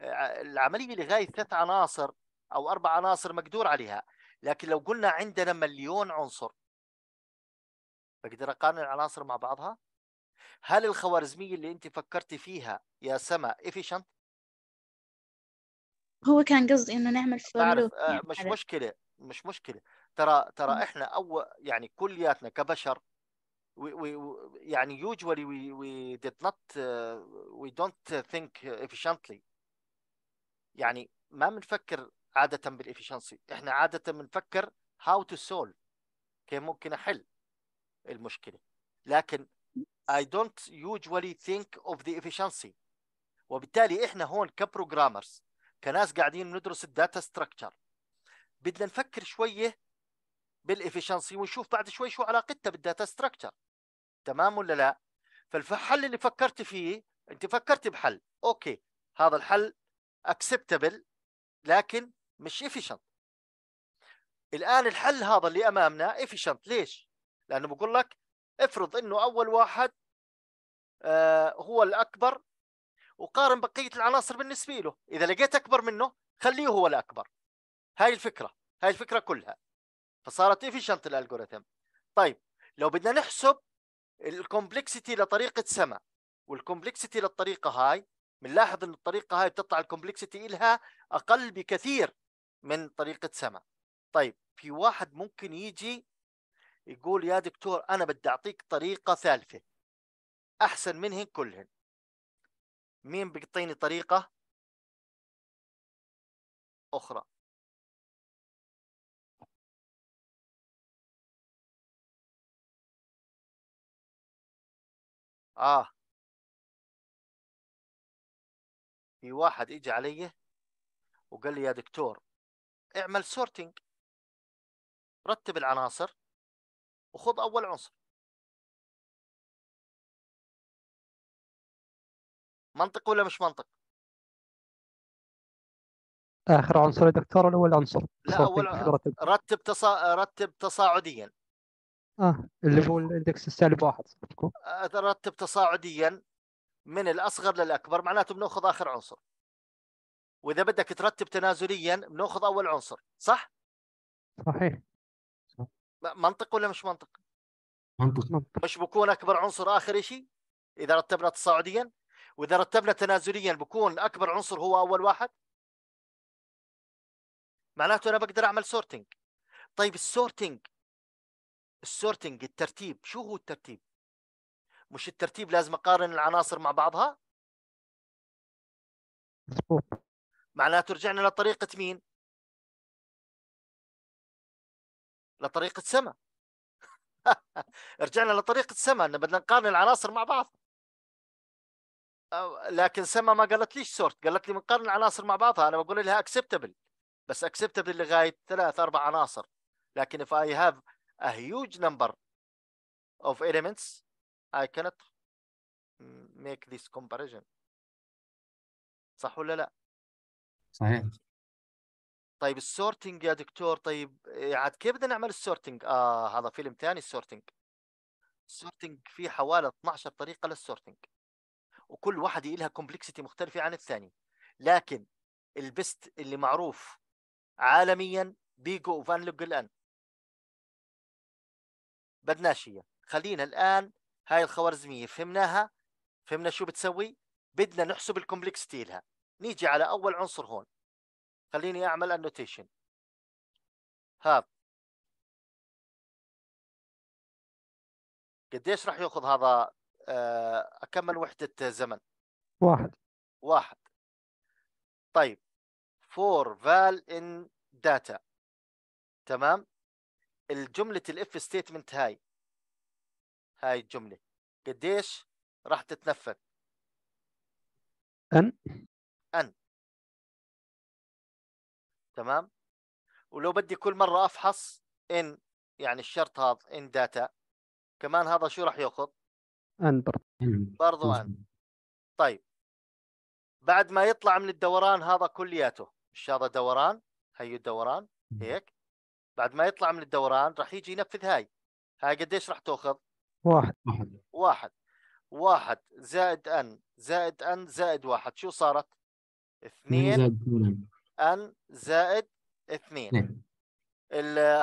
آه، العمليه لغايه ثلاث عناصر او اربع عناصر مقدور عليها لكن لو قلنا عندنا مليون عنصر بقدر اقارن العناصر مع بعضها هل الخوارزميه اللي انت فكرتي فيها يا سما افيشنت هو كان قصدي انه نعمل فور آه مش مشكله مش مشكله ترى ترى احنا اول يعني كلياتنا كبشر we, we, يعني usually we, وي did not وي دونت ثينك think efficiently يعني ما بنفكر عاده بالافشنسي احنا عاده بنفكر هاو تو solve كيف ممكن احل المشكله لكن I don't usually think of the efficiency وبالتالي احنا هون كبروجرامرز كناس قاعدين ندرس الداتا ستراكشر بدنا نفكر شويه بالافشنسي ونشوف بعد شوي شو علاقتها بالداتا ستراكشر تمام ولا لا فالحل اللي فكرت فيه انت فكرت بحل اوكي هذا الحل اكسبتبل لكن مش افيشنت الان الحل هذا اللي امامنا افيشنت ليش؟ لانه بقول لك افرض انه اول واحد آه هو الاكبر وقارن بقيه العناصر بالنسبه له اذا لقيت اكبر منه خليه هو الاكبر هاي الفكره هاي الفكره كلها فصارت افيشنت الالجوريثم طيب لو بدنا نحسب الكومبلكسيتي لطريقه سما والكومبلكسيتي للطريقه هاي بنلاحظ ان الطريقه هاي بتطلع الكومبلكسيتي إلها اقل بكثير من طريقه سمع طيب في واحد ممكن يجي يقول يا دكتور انا بدي اعطيك طريقه ثالثه احسن منهن كلهن مين بيعطيني طريقه اخرى اه في واحد اجى علي وقال لي يا دكتور اعمل سورتنج رتب العناصر وخذ اول عنصر منطق ولا مش منطق اخر عنصر يا دكتور ولا اول عنصر لا اول رتب رتب, تصا... رتب تصاعديا اه اللي هو الاندكس السالب واحد رتب تصاعديا من الاصغر للاكبر معناته بناخذ اخر عنصر واذا بدك ترتب تنازليا بناخذ اول عنصر صح صحيح منطق ولا مش منطق منطق مش بكون اكبر عنصر اخر شيء اذا رتبنا تصاعديا واذا رتبنا تنازليا بكون اكبر عنصر هو اول واحد معناته انا بقدر اعمل سورتنج طيب السورتنج السورتنج الترتيب شو هو الترتيب مش الترتيب لازم اقارن العناصر مع بعضها معناته رجعنا لطريقة مين؟ لطريقة سما (laughs) رجعنا لطريقة سما ان بدنا نقارن العناصر مع بعض لكن سما ما قالت ليش سورت قالت لي بنقارن العناصر مع بعضها انا بقول لها اكسبتبل بس اكسبتبل لغاية ثلاث اربع عناصر لكن if I have a huge number of elements I cannot make this comparison صح ولا لا؟ صحيح طيب السورتنج يا دكتور طيب آه، عاد كيف بدنا نعمل السورتنج؟ اه هذا فيلم ثاني السورتنج السورتنج في حوالي 12 طريقه للسورتنج وكل واحده لها كومبلكسيتي مختلفه عن الثاني لكن البست اللي معروف عالميا بيجو وفان لوك الان بدناش هي خلينا الان هاي الخوارزميه فهمناها فهمنا شو بتسوي بدنا نحسب الكومبلكسيتي لها نيجي على اول عنصر هون خليني اعمل النوتيشن هاف قديش راح ياخذ هذا آه، اكمل وحده زمن واحد واحد طيب فور فال ان داتا تمام الجملة الاف ستيتمنت هاي هاي الجملة قديش راح تتنفذ؟ ان أن تمام ولو بدي كل مرة أفحص إن يعني الشرط هذا إن داتا كمان هذا شو راح ياخذ؟ أن برضه أن طيب بعد ما يطلع من الدوران هذا كلياته مش هذا دوران هي الدوران هيك بعد ما يطلع من الدوران راح يجي ينفذ هاي هاي قديش راح تاخذ؟ واحد واحد واحد زائد ان زائد ان زائد واحد شو صارت؟ اثنين ان زائد اثنين نعم.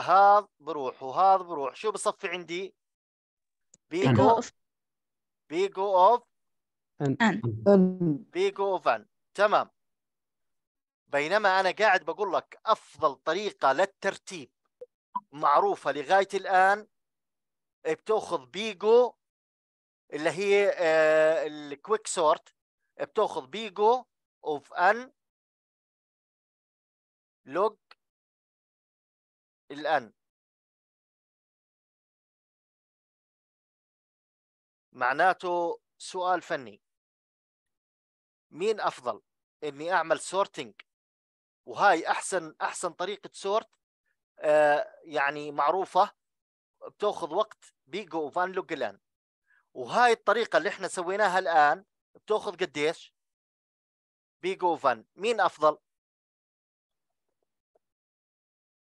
هذا بروح وهذا بروح شو بصفي عندي؟ بيجو بيجو اوف ان بيجو اوف ان تمام بينما انا قاعد بقول لك افضل طريقه للترتيب معروفه لغايه الان بتاخذ بيجو اللي هي آه، الكويك سورت بتاخذ بيجو of n log الان معناته سؤال فني مين افضل اني اعمل سورتنج وهاي احسن احسن طريقه سورت آه يعني معروفه بتاخذ وقت بيجو فان لوجلان الان وهاي الطريقه اللي احنا سويناها الان بتاخذ قديش بيجو فان مين افضل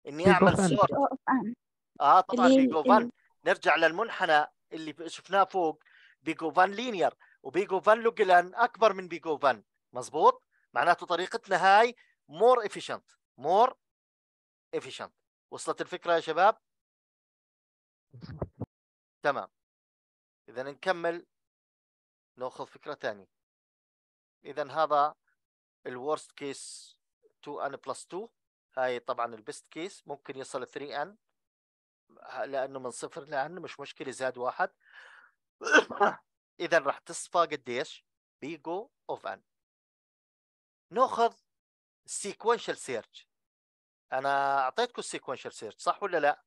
اني اعمل صور أه،, اه طبعا بيجو فان نرجع للمنحنى اللي شفناه فوق بيجو فان لينير وبيجو فان لوجلان اكبر من بيجو فان مزبوط معناته طريقتنا هاي مور افيشنت مور افيشنت وصلت الفكره يا شباب تمام اذا نكمل ناخذ فكره ثانيه اذا هذا الورست كيس 2 ان بلس 2 هاي طبعا البيست كيس ممكن يصل 3 ان لانه من صفر لان مش مشكله زاد واحد (coughs) اذا راح تصفى قديش بيجو اوف ان ناخذ سيكونشال سيرش انا اعطيتكم السيكونشال سيرش صح ولا لا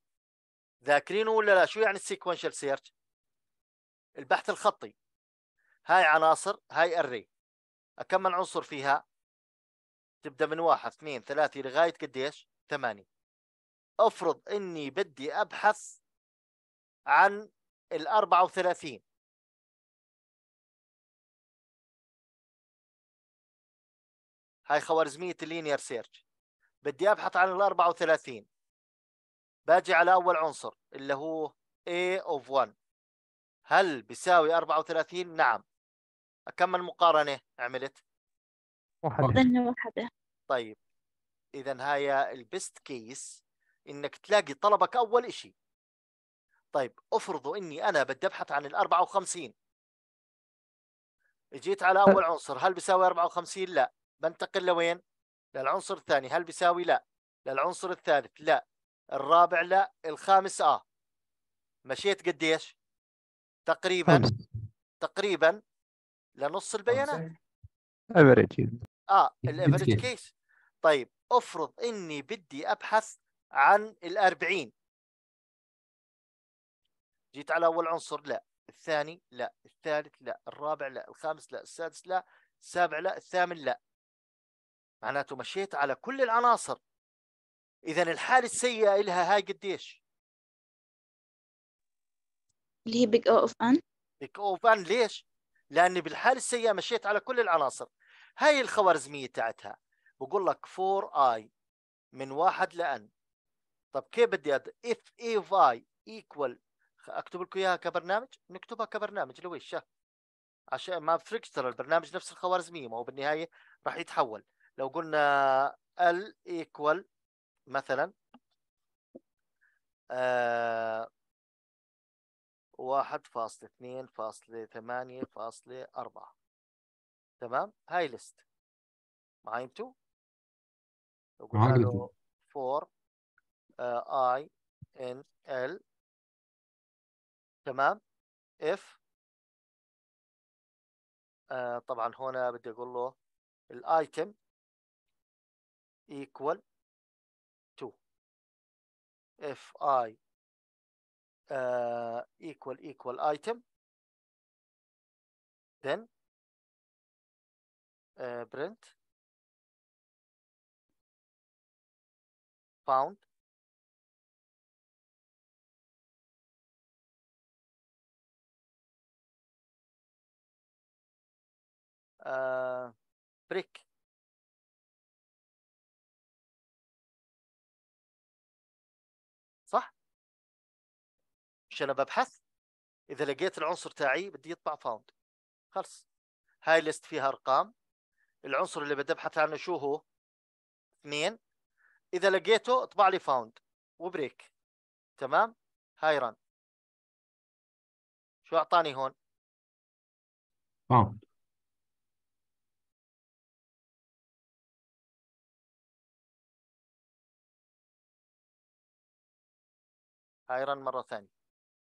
ذاكرينه ولا لا شو يعني السيكونشال سيرش البحث الخطي هاي عناصر هاي اري كم من عنصر فيها تبدا من واحد اثنين ثلاثه لغايه قديش؟ ثمانيه افرض اني بدي ابحث عن ال 34 هاي خوارزميه اللينير سيرش بدي ابحث عن ال 34 باجي على اول عنصر اللي هو A of 1 هل بيساوي 34 نعم كم المقارنه عملت واحدة واحدة طيب إذا هاي البست كيس إنك تلاقي طلبك أول إشي طيب افرضوا إني أنا بدي أبحث عن ال 54 جيت على أول أه. عنصر هل بيساوي 54؟ لا بنتقل لوين؟ للعنصر الثاني هل بيساوي؟ لا للعنصر الثالث لا الرابع لا الخامس آه مشيت قديش؟ تقريبا تقريبا لنص البيانات افريج اه إيه، الافريج كيس طيب افرض اني بدي ابحث عن ال40 جيت على اول عنصر لا الثاني لا الثالث لا الرابع لا الخامس لا السادس لا السابع لا الثامن لا معناته مشيت على كل العناصر اذا الحاله السيئه لها هاي قديش اللي هي بيج او اوف ان بيج او اوف ان ليش لاني بالحاله السيئه مشيت على كل العناصر هاي الخوارزميه تاعتها بقول لك 4 i من واحد لان طب كيف بدي أد... if of i equal اكتب لكم اياها كبرنامج نكتبها كبرنامج لويش عشان ما بفرقش ترى البرنامج نفس الخوارزميه ما هو بالنهايه راح يتحول لو قلنا ال equal مثلا آه واحد فاصلة اثنين فاصلة ثمانية فاصلة أربعة تمام هاي ليست معي انتو وقلنا له فور اي ان ال تمام اف آه طبعا هنا بدي اقول له الايتم equal to if i ايكوال آه، equal equal item then آه، برنت باوند آه، بريك صح مش انا ببحث اذا لقيت العنصر تاعي بدي يطبع باوند خلص هاي ليست فيها ارقام العنصر اللي بدي ابحث عنه شو هو اثنين اذا لقيته اطبع لي فاوند وبريك تمام هاي رن شو اعطاني هون فاوند هاي رن مره ثانيه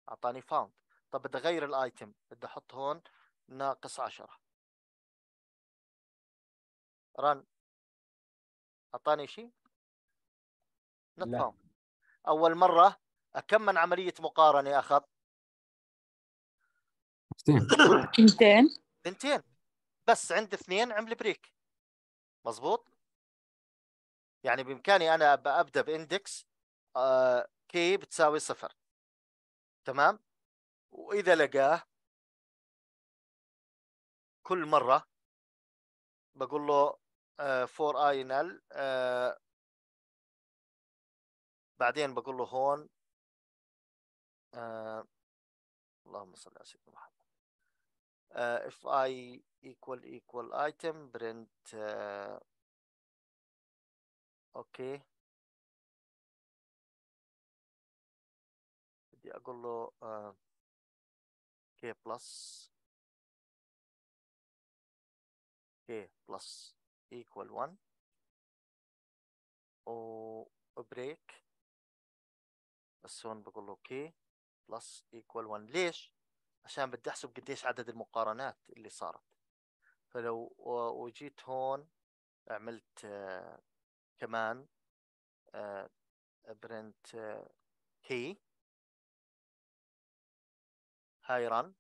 اعطاني فاوند طب بدي اغير الايتم بدي احط هون ناقص 10 ران اعطاني شيء؟ نتفهم اول مره كم من عمليه مقارنه اخذ؟ (coughs) اثنتين اثنتين بس عند اثنين عمل بريك مزبوط يعني بامكاني انا ابدا باندكس كي آه، بتساوي صفر تمام واذا لقاه كل مره بقول له آه، فور اي نل آه، بعدين بقول له هون آه، اللهم صل على سيدنا محمد آه if i equal equal item print آه اوكي بدي اقول له كي k plus k plus equal 1 وبريك بس هون بقول له اوكي بلس ايكوال 1 ليش؟ عشان بدي احسب قديش عدد المقارنات اللي صارت فلو وجيت هون عملت آه، كمان برنت آه، كي آه، هاي رن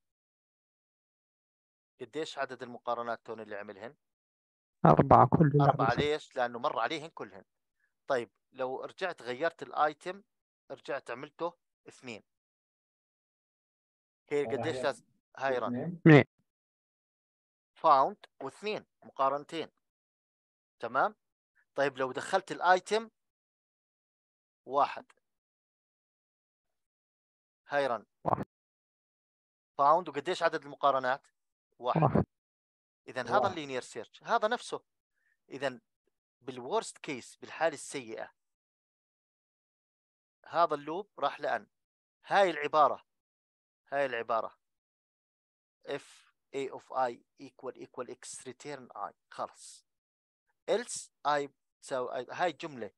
قديش عدد المقارنات تون اللي عملهن أربعة كلهم يعني. أربعة ليش؟ لأنه مر عليهن كلهن طيب لو رجعت غيرت الآيتم رجعت عملته اثنين هي قديش لازم هاي رن اثنين فاوند واثنين مقارنتين تمام طيب لو دخلت الايتم واحد هاي رن واحد فاوند وقديش عدد المقارنات واحد, واحد. اذا هذا اللينير سيرش هذا نفسه اذا بالورست كيس بالحاله السيئه هذا اللوب راح لان هاي العباره هاي العباره if a of i equal equal x return i خلص else i تساوي هاي الجمله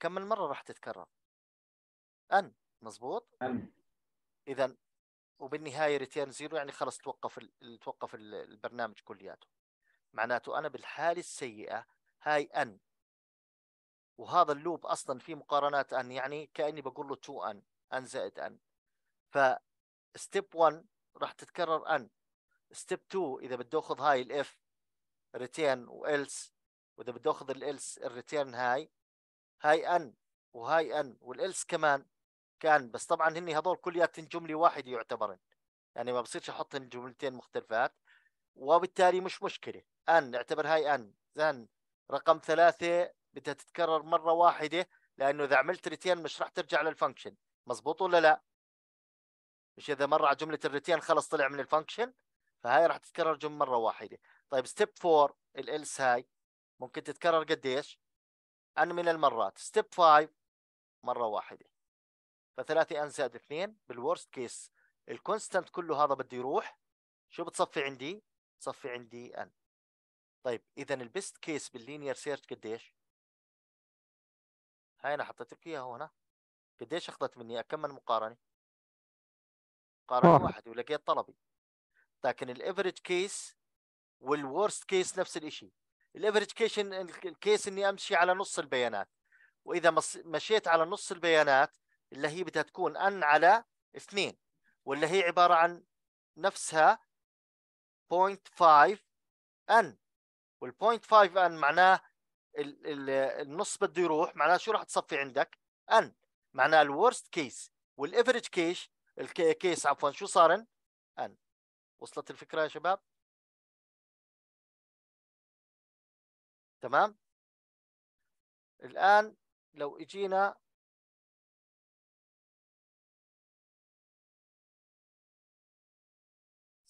كم من مره راح تتكرر ان مزبوط ان اذا وبالنهايه ريتيرن زيرو يعني خلص توقف توقف البرنامج كلياته معناته انا بالحاله السيئه هاي ان وهذا اللوب اصلا في مقارنات ان يعني كاني بقول له 2 ان ان زائد ان ستيب 1 راح تتكرر ان ستيب 2 اذا بدي اخذ هاي الاف ريتيرن والس واذا بدي اخذ الالس الريتيرن هاي هاي ان وهاي ان والالس كمان كان بس طبعا هني هذول كلياتهم جمله واحده يعتبرن يعني ما بصيرش احط جملتين مختلفات وبالتالي مش مشكله ان اعتبر هاي ان زن رقم ثلاثه بدها تتكرر مره واحده لانه اذا عملت ريتين مش راح ترجع للفانكشن مزبوط ولا لا مش اذا مر على جمله الريتين خلص طلع من الفانكشن فهاي راح تتكرر جمله مره واحده طيب ستيب 4 الالس هاي ممكن تتكرر قديش ان من المرات ستيب 5 مره واحده فثلاثة ان زائد اثنين بالورست كيس الكونستنت كله هذا بده يروح شو بتصفي عندي؟ بتصفي عندي ان طيب اذا البيست كيس باللينير سيرش قديش؟ هاي انا حطيت لك اياها هنا قديش اخذت مني كم مقارنه؟ مقارنه واحد ولقيت طلبي لكن الافرج كيس والورست كيس نفس الشيء الافرج كيس الكيس اني امشي على نص البيانات واذا مشيت على نص البيانات اللي هي بدها تكون n على 2 واللي هي عبارة عن نفسها 0.5 ان وال 0.5 ان معناه النص بده يروح معناه شو راح تصفي عندك n معناه الورست كيس والافريج كيس الكيس عفوا شو صارن n وصلت الفكرة يا شباب تمام الآن لو اجينا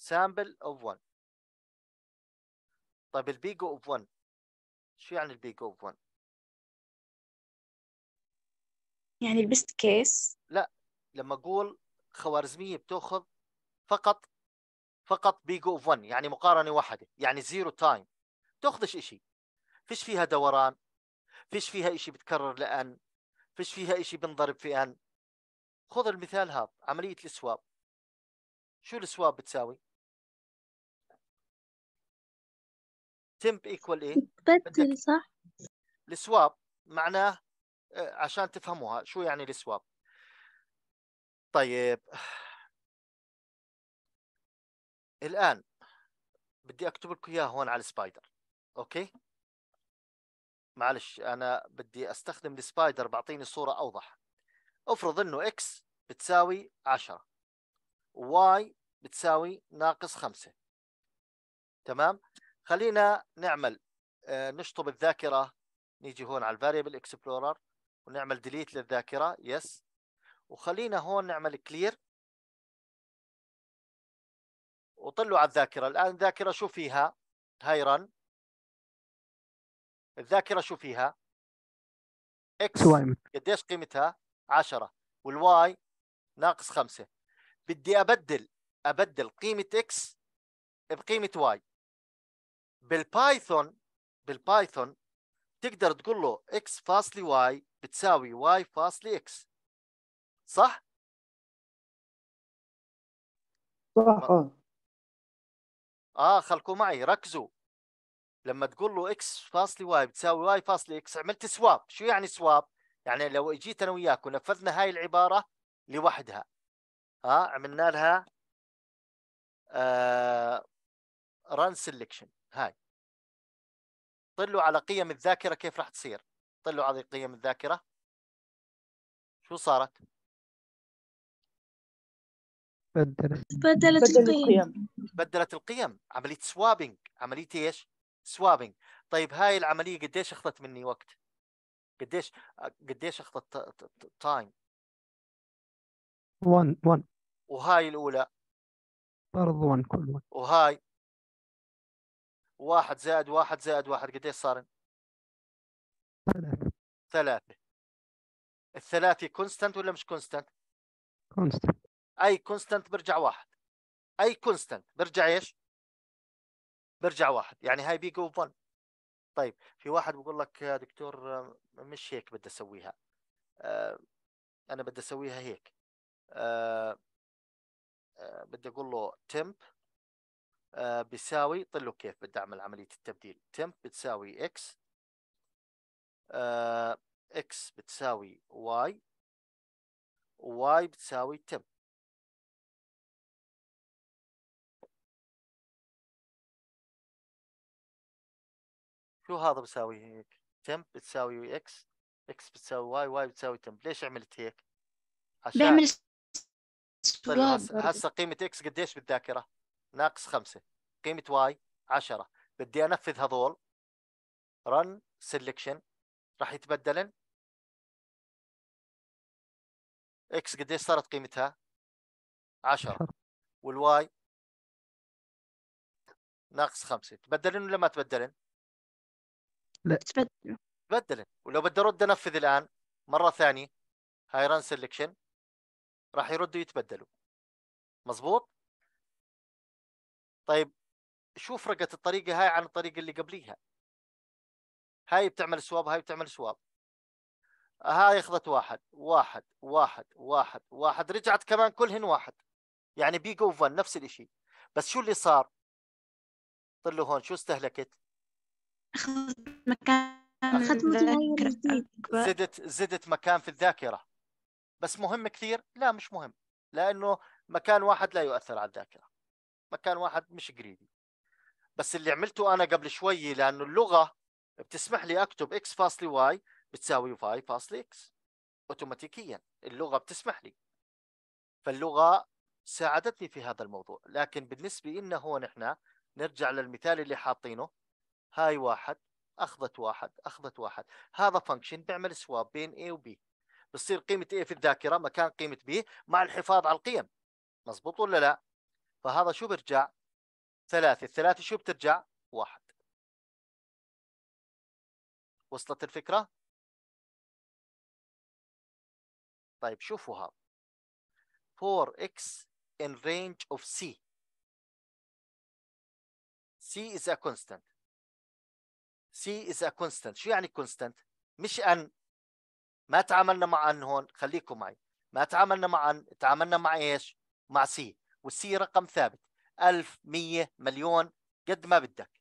سامبل اوف 1 طيب البيجو اوف 1 شو يعني البيجو اوف 1 يعني البست كيس لا لما اقول خوارزميه بتاخذ فقط فقط بيجو اوف 1 يعني مقارنه واحده يعني زيرو تايم تاخذش شيء فيش فيها دوران فيش فيها شيء بتكرر لان فيش فيها شيء بنضرب في ان خذ المثال هذا عمليه السواب شو السواب بتساوي تمب ايكوال ايه؟ تبدل صح؟ السواب معناه آه، عشان تفهموها شو يعني السواب طيب الان بدي اكتب لكم اياها هون على السبايدر اوكي معلش انا بدي استخدم السبايدر بعطيني صوره اوضح افرض انه اكس بتساوي 10 واي بتساوي ناقص 5 تمام خلينا نعمل آه، نشطب الذاكره نيجي هون على الفاريبل اكسبلورر ونعمل ديليت للذاكره يس وخلينا هون نعمل كلير وطلوا على الذاكره الان الذاكره شو فيها هاي رن الذاكره شو فيها اكس قديش قيمتها 10 والواي ناقص 5 بدي ابدل ابدل قيمه اكس بقيمه واي بالبايثون بالبايثون تقدر تقول له x فاصلة y بتساوي y فاصلة x صح؟ صح اه, آه، خلكوا معي ركزوا لما تقول له x فاصلة y بتساوي y فاصلة x عملت سواب شو يعني سواب؟ يعني لو اجيت انا وياك ونفذنا هاي العبارة لوحدها ها آه عملنا لها آه run selection هاي طلوا على قيم الذاكره كيف راح تصير طلوا على قيم الذاكره شو صارت بدلت بدلت القيم بدلت القيم عمليه سوابينج عمليه ايش سوابينج طيب هاي العمليه قديش اخذت مني وقت قديش قديش اخذت تايم 1 1 وهاي الاولى برضو 1 كل 1 وهاي واحد زائد واحد زائد واحد قديش صار؟ ثلاثة ثلاثة الثلاثة كونستنت ولا مش كونستنت؟ كونستنت أي كونستنت برجع واحد أي كونستنت برجع إيش؟ برجع واحد يعني هاي بيجو 1 طيب في واحد بقول لك يا دكتور مش هيك بدي أسويها أه، أنا بدي أسويها هيك أه, أه، بدي أقول له تمب آه، بيساوي طلوا كيف بدي اعمل عمليه التبديل temp بتساوي x آه، x بتساوي y y بتساوي temp شو هذا بساوي هيك temp بتساوي x x بتساوي y y بتساوي temp ليش عملت هيك عشان بعمل هسه قيمه x قديش بالذاكره ناقص 5 قيمه واي 10 بدي انفذ هذول رن سيلكشن راح يتبدلن اكس قديش صارت قيمتها 10 والواي ناقص 5 تبدلن ولا ما تبدلن لا تبدل تبدلن ولو بدي ارد انفذ الان مره ثانيه هاي رن سيلكشن راح يردوا يتبدلوا مظبوط طيب شو فرقت الطريقه هاي عن الطريقه اللي قبليها هاي بتعمل سواب هاي بتعمل سواب هاي اخذت واحد واحد واحد واحد واحد رجعت كمان كلهن واحد يعني بي جو فان نفس الاشي بس شو اللي صار طلوا هون شو استهلكت اخذت مكان اخذت زدت زدت مكان في الذاكره بس مهم كثير لا مش مهم لانه مكان واحد لا يؤثر على الذاكره مكان واحد مش جريدي بس اللي عملته انا قبل شوي لانه اللغه بتسمح لي اكتب x فاصلة واي بتساوي y فاصلة x اوتوماتيكيا اللغه بتسمح لي فاللغه ساعدتني في هذا الموضوع لكن بالنسبه لنا هون احنا نرجع للمثال اللي حاطينه هاي واحد اخذت واحد اخذت واحد هذا فانكشن بيعمل سواب بين A و B بتصير قيمه A في الذاكره مكان قيمه B مع الحفاظ على القيم مزبوط ولا لا فهذا شو بيرجع ثلاثة الثلاثة شو بترجع واحد وصلت الفكرة طيب شوفوا هذا 4x in range of c c is a constant c is a constant شو يعني constant مش ان ما تعاملنا مع ان هون خليكم معي ما تعاملنا مع ان تعاملنا مع ايش مع سي والسي رقم ثابت 1000 100 مليون قد ما بدك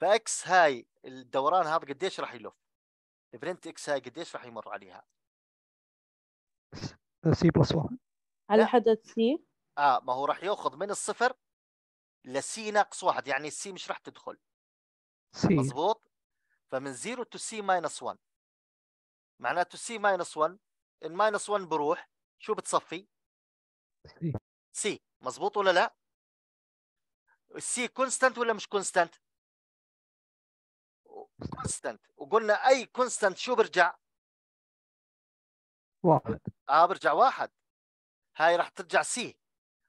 فاكس هاي الدوران هذا قديش راح يلف البرنت اكس هاي قديش راح يمر عليها سي بلس 1 على حد سي اه ما هو راح ياخذ من الصفر لسي ناقص واحد يعني السي مش راح تدخل سي مضبوط فمن 0 تو سي ماينس 1 معناته سي ماينس 1 الماينس 1 بروح شو بتصفي سي إيه. مظبوط ولا لا السي كونستانت ولا مش كونستانت كونستانت وقلنا اي كونستانت شو برجع واحد اه برجع واحد هاي راح ترجع سي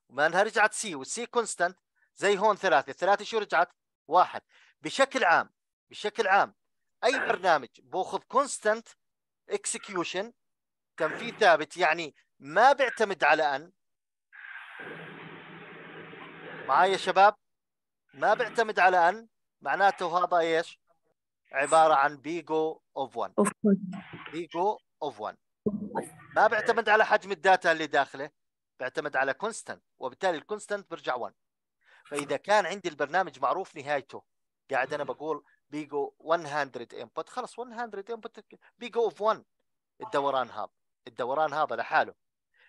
وما انها رجعت سي والسي كونستانت زي هون ثلاثه الثلاثه شو رجعت واحد بشكل عام بشكل عام اي برنامج باخذ كونستانت اكسكيوشن تنفيذ ثابت يعني ما بيعتمد على ان معايا شباب ما بيعتمد على ان معناته هذا ايش عباره عن بيجو اوف 1 بيجو اوف 1 ما بيعتمد على حجم الداتا اللي داخله بيعتمد على كونستنت وبالتالي الكونستنت برجع 1 فاذا كان عندي البرنامج معروف نهايته قاعد انا بقول بيجو 100 انبوت خلص 100 انبوت بيجو اوف 1 الدوران هذا الدوران هذا لحاله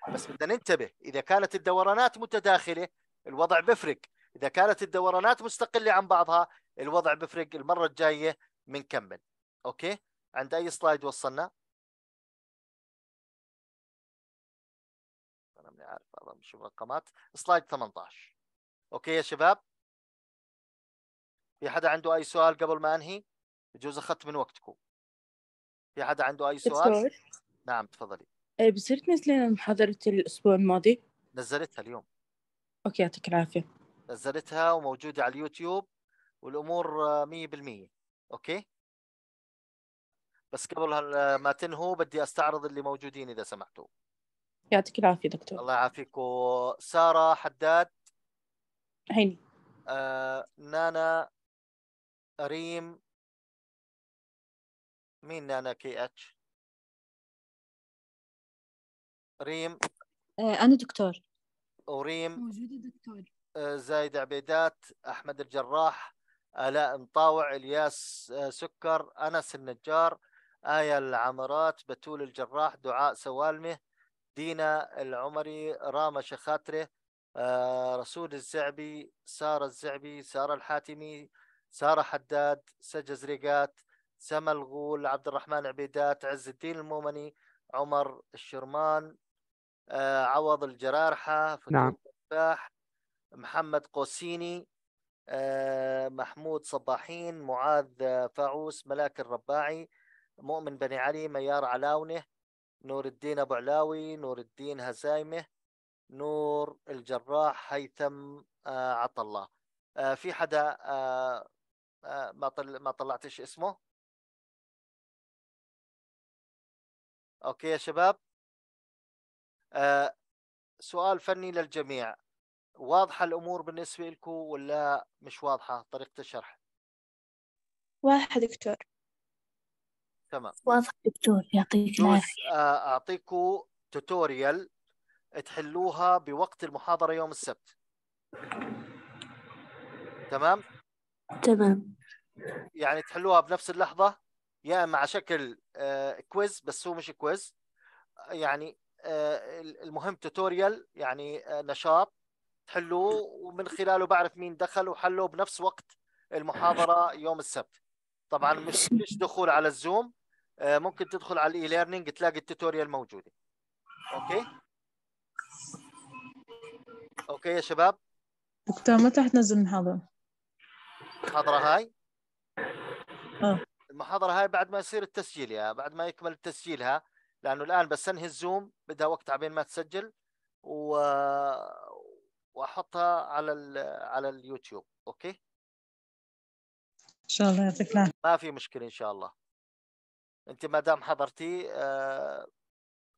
بس بدنا ننتبه اذا كانت الدورانات متداخله الوضع بفرق اذا كانت الدورانات مستقله عن بعضها الوضع بفرق المره الجايه بنكمل اوكي عند اي سلايد وصلنا انا ماني عارف مش الرقمات سلايد 18 اوكي يا شباب في حدا عنده اي سؤال قبل ما انهي بجوز اخذت من وقتكم في حدا عنده اي سؤال نعم تفضلي إيه، بصير تنزلين محاضره الاسبوع الماضي نزلتها اليوم اوكي يعطيك العافيه نزلتها وموجوده على اليوتيوب والامور 100% اوكي بس قبل ما تنهوا بدي استعرض اللي موجودين اذا سمحتوا يعطيك العافيه دكتور الله يعافيك ساره حداد هيني آه، نانا ريم مين نانا كي اتش ريم آه، انا دكتور اوريم موجوده دكتور آه، زايد عبيدات احمد الجراح الاء مطاوع الياس آه، سكر انس النجار آية العمرات بتول الجراح دعاء سوالمه دينا العمري راما شخاترة آه، رسول الزعبي سارة الزعبي سارة الحاتمي سارة حداد سجز ريقات سما الغول عبد الرحمن عبيدات عز الدين المومني عمر الشرمان آه، عوض الجرارحة نعم محمد قوسيني آه، محمود صباحين معاذ فاعوس ملاك الرباعي مؤمن بني علي ميار علاونه نور الدين ابو علاوي نور الدين هزايمه نور الجراح هيثم آه، عطا الله في حدا ما طل... ما طلعتش اسمه اوكي يا شباب آه، سؤال فني للجميع واضحة الأمور بالنسبة لكم ولا مش واضحة طريقة الشرح واضحة دكتور تمام واضحة دكتور يعطيك العافية آه، أعطيكم توتوريال تحلوها بوقت المحاضرة يوم السبت تمام تمام يعني تحلوها بنفس اللحظة يا إما على شكل كويز آه، بس هو مش كويز يعني آه، المهم توتوريال يعني آه، نشاط تحلوه ومن خلاله بعرف مين دخل وحلوه بنفس وقت المحاضره يوم السبت طبعا مش مش دخول على الزوم آه، ممكن تدخل على الاي ليرنينج تلاقي التوتوريال موجوده اوكي اوكي يا شباب دكتور متى حتنزل المحاضره المحاضره هاي اه المحاضره هاي بعد ما يصير التسجيل يا بعد ما يكمل تسجيلها لانه الان بس انهي الزوم بدها وقت عبين ما تسجل و... واحطها على ال... على اليوتيوب اوكي ان شاء الله يعطيك العافيه ما في مشكله ان شاء الله انت ما دام حضرتي آه،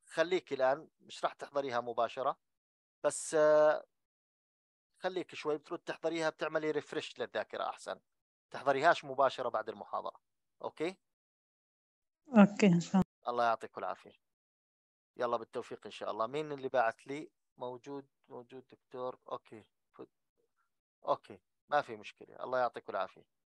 خليك الان مش راح تحضريها مباشره بس آه، خليك شوي بترد تحضريها بتعملي ريفرش للذاكره احسن تحضريهاش مباشره بعد المحاضره اوكي اوكي ان شاء الله الله يعطيكم العافيه يلا بالتوفيق ان شاء الله مين اللي بعت لي موجود موجود دكتور اوكي اوكي ما في مشكله الله يعطيكم العافيه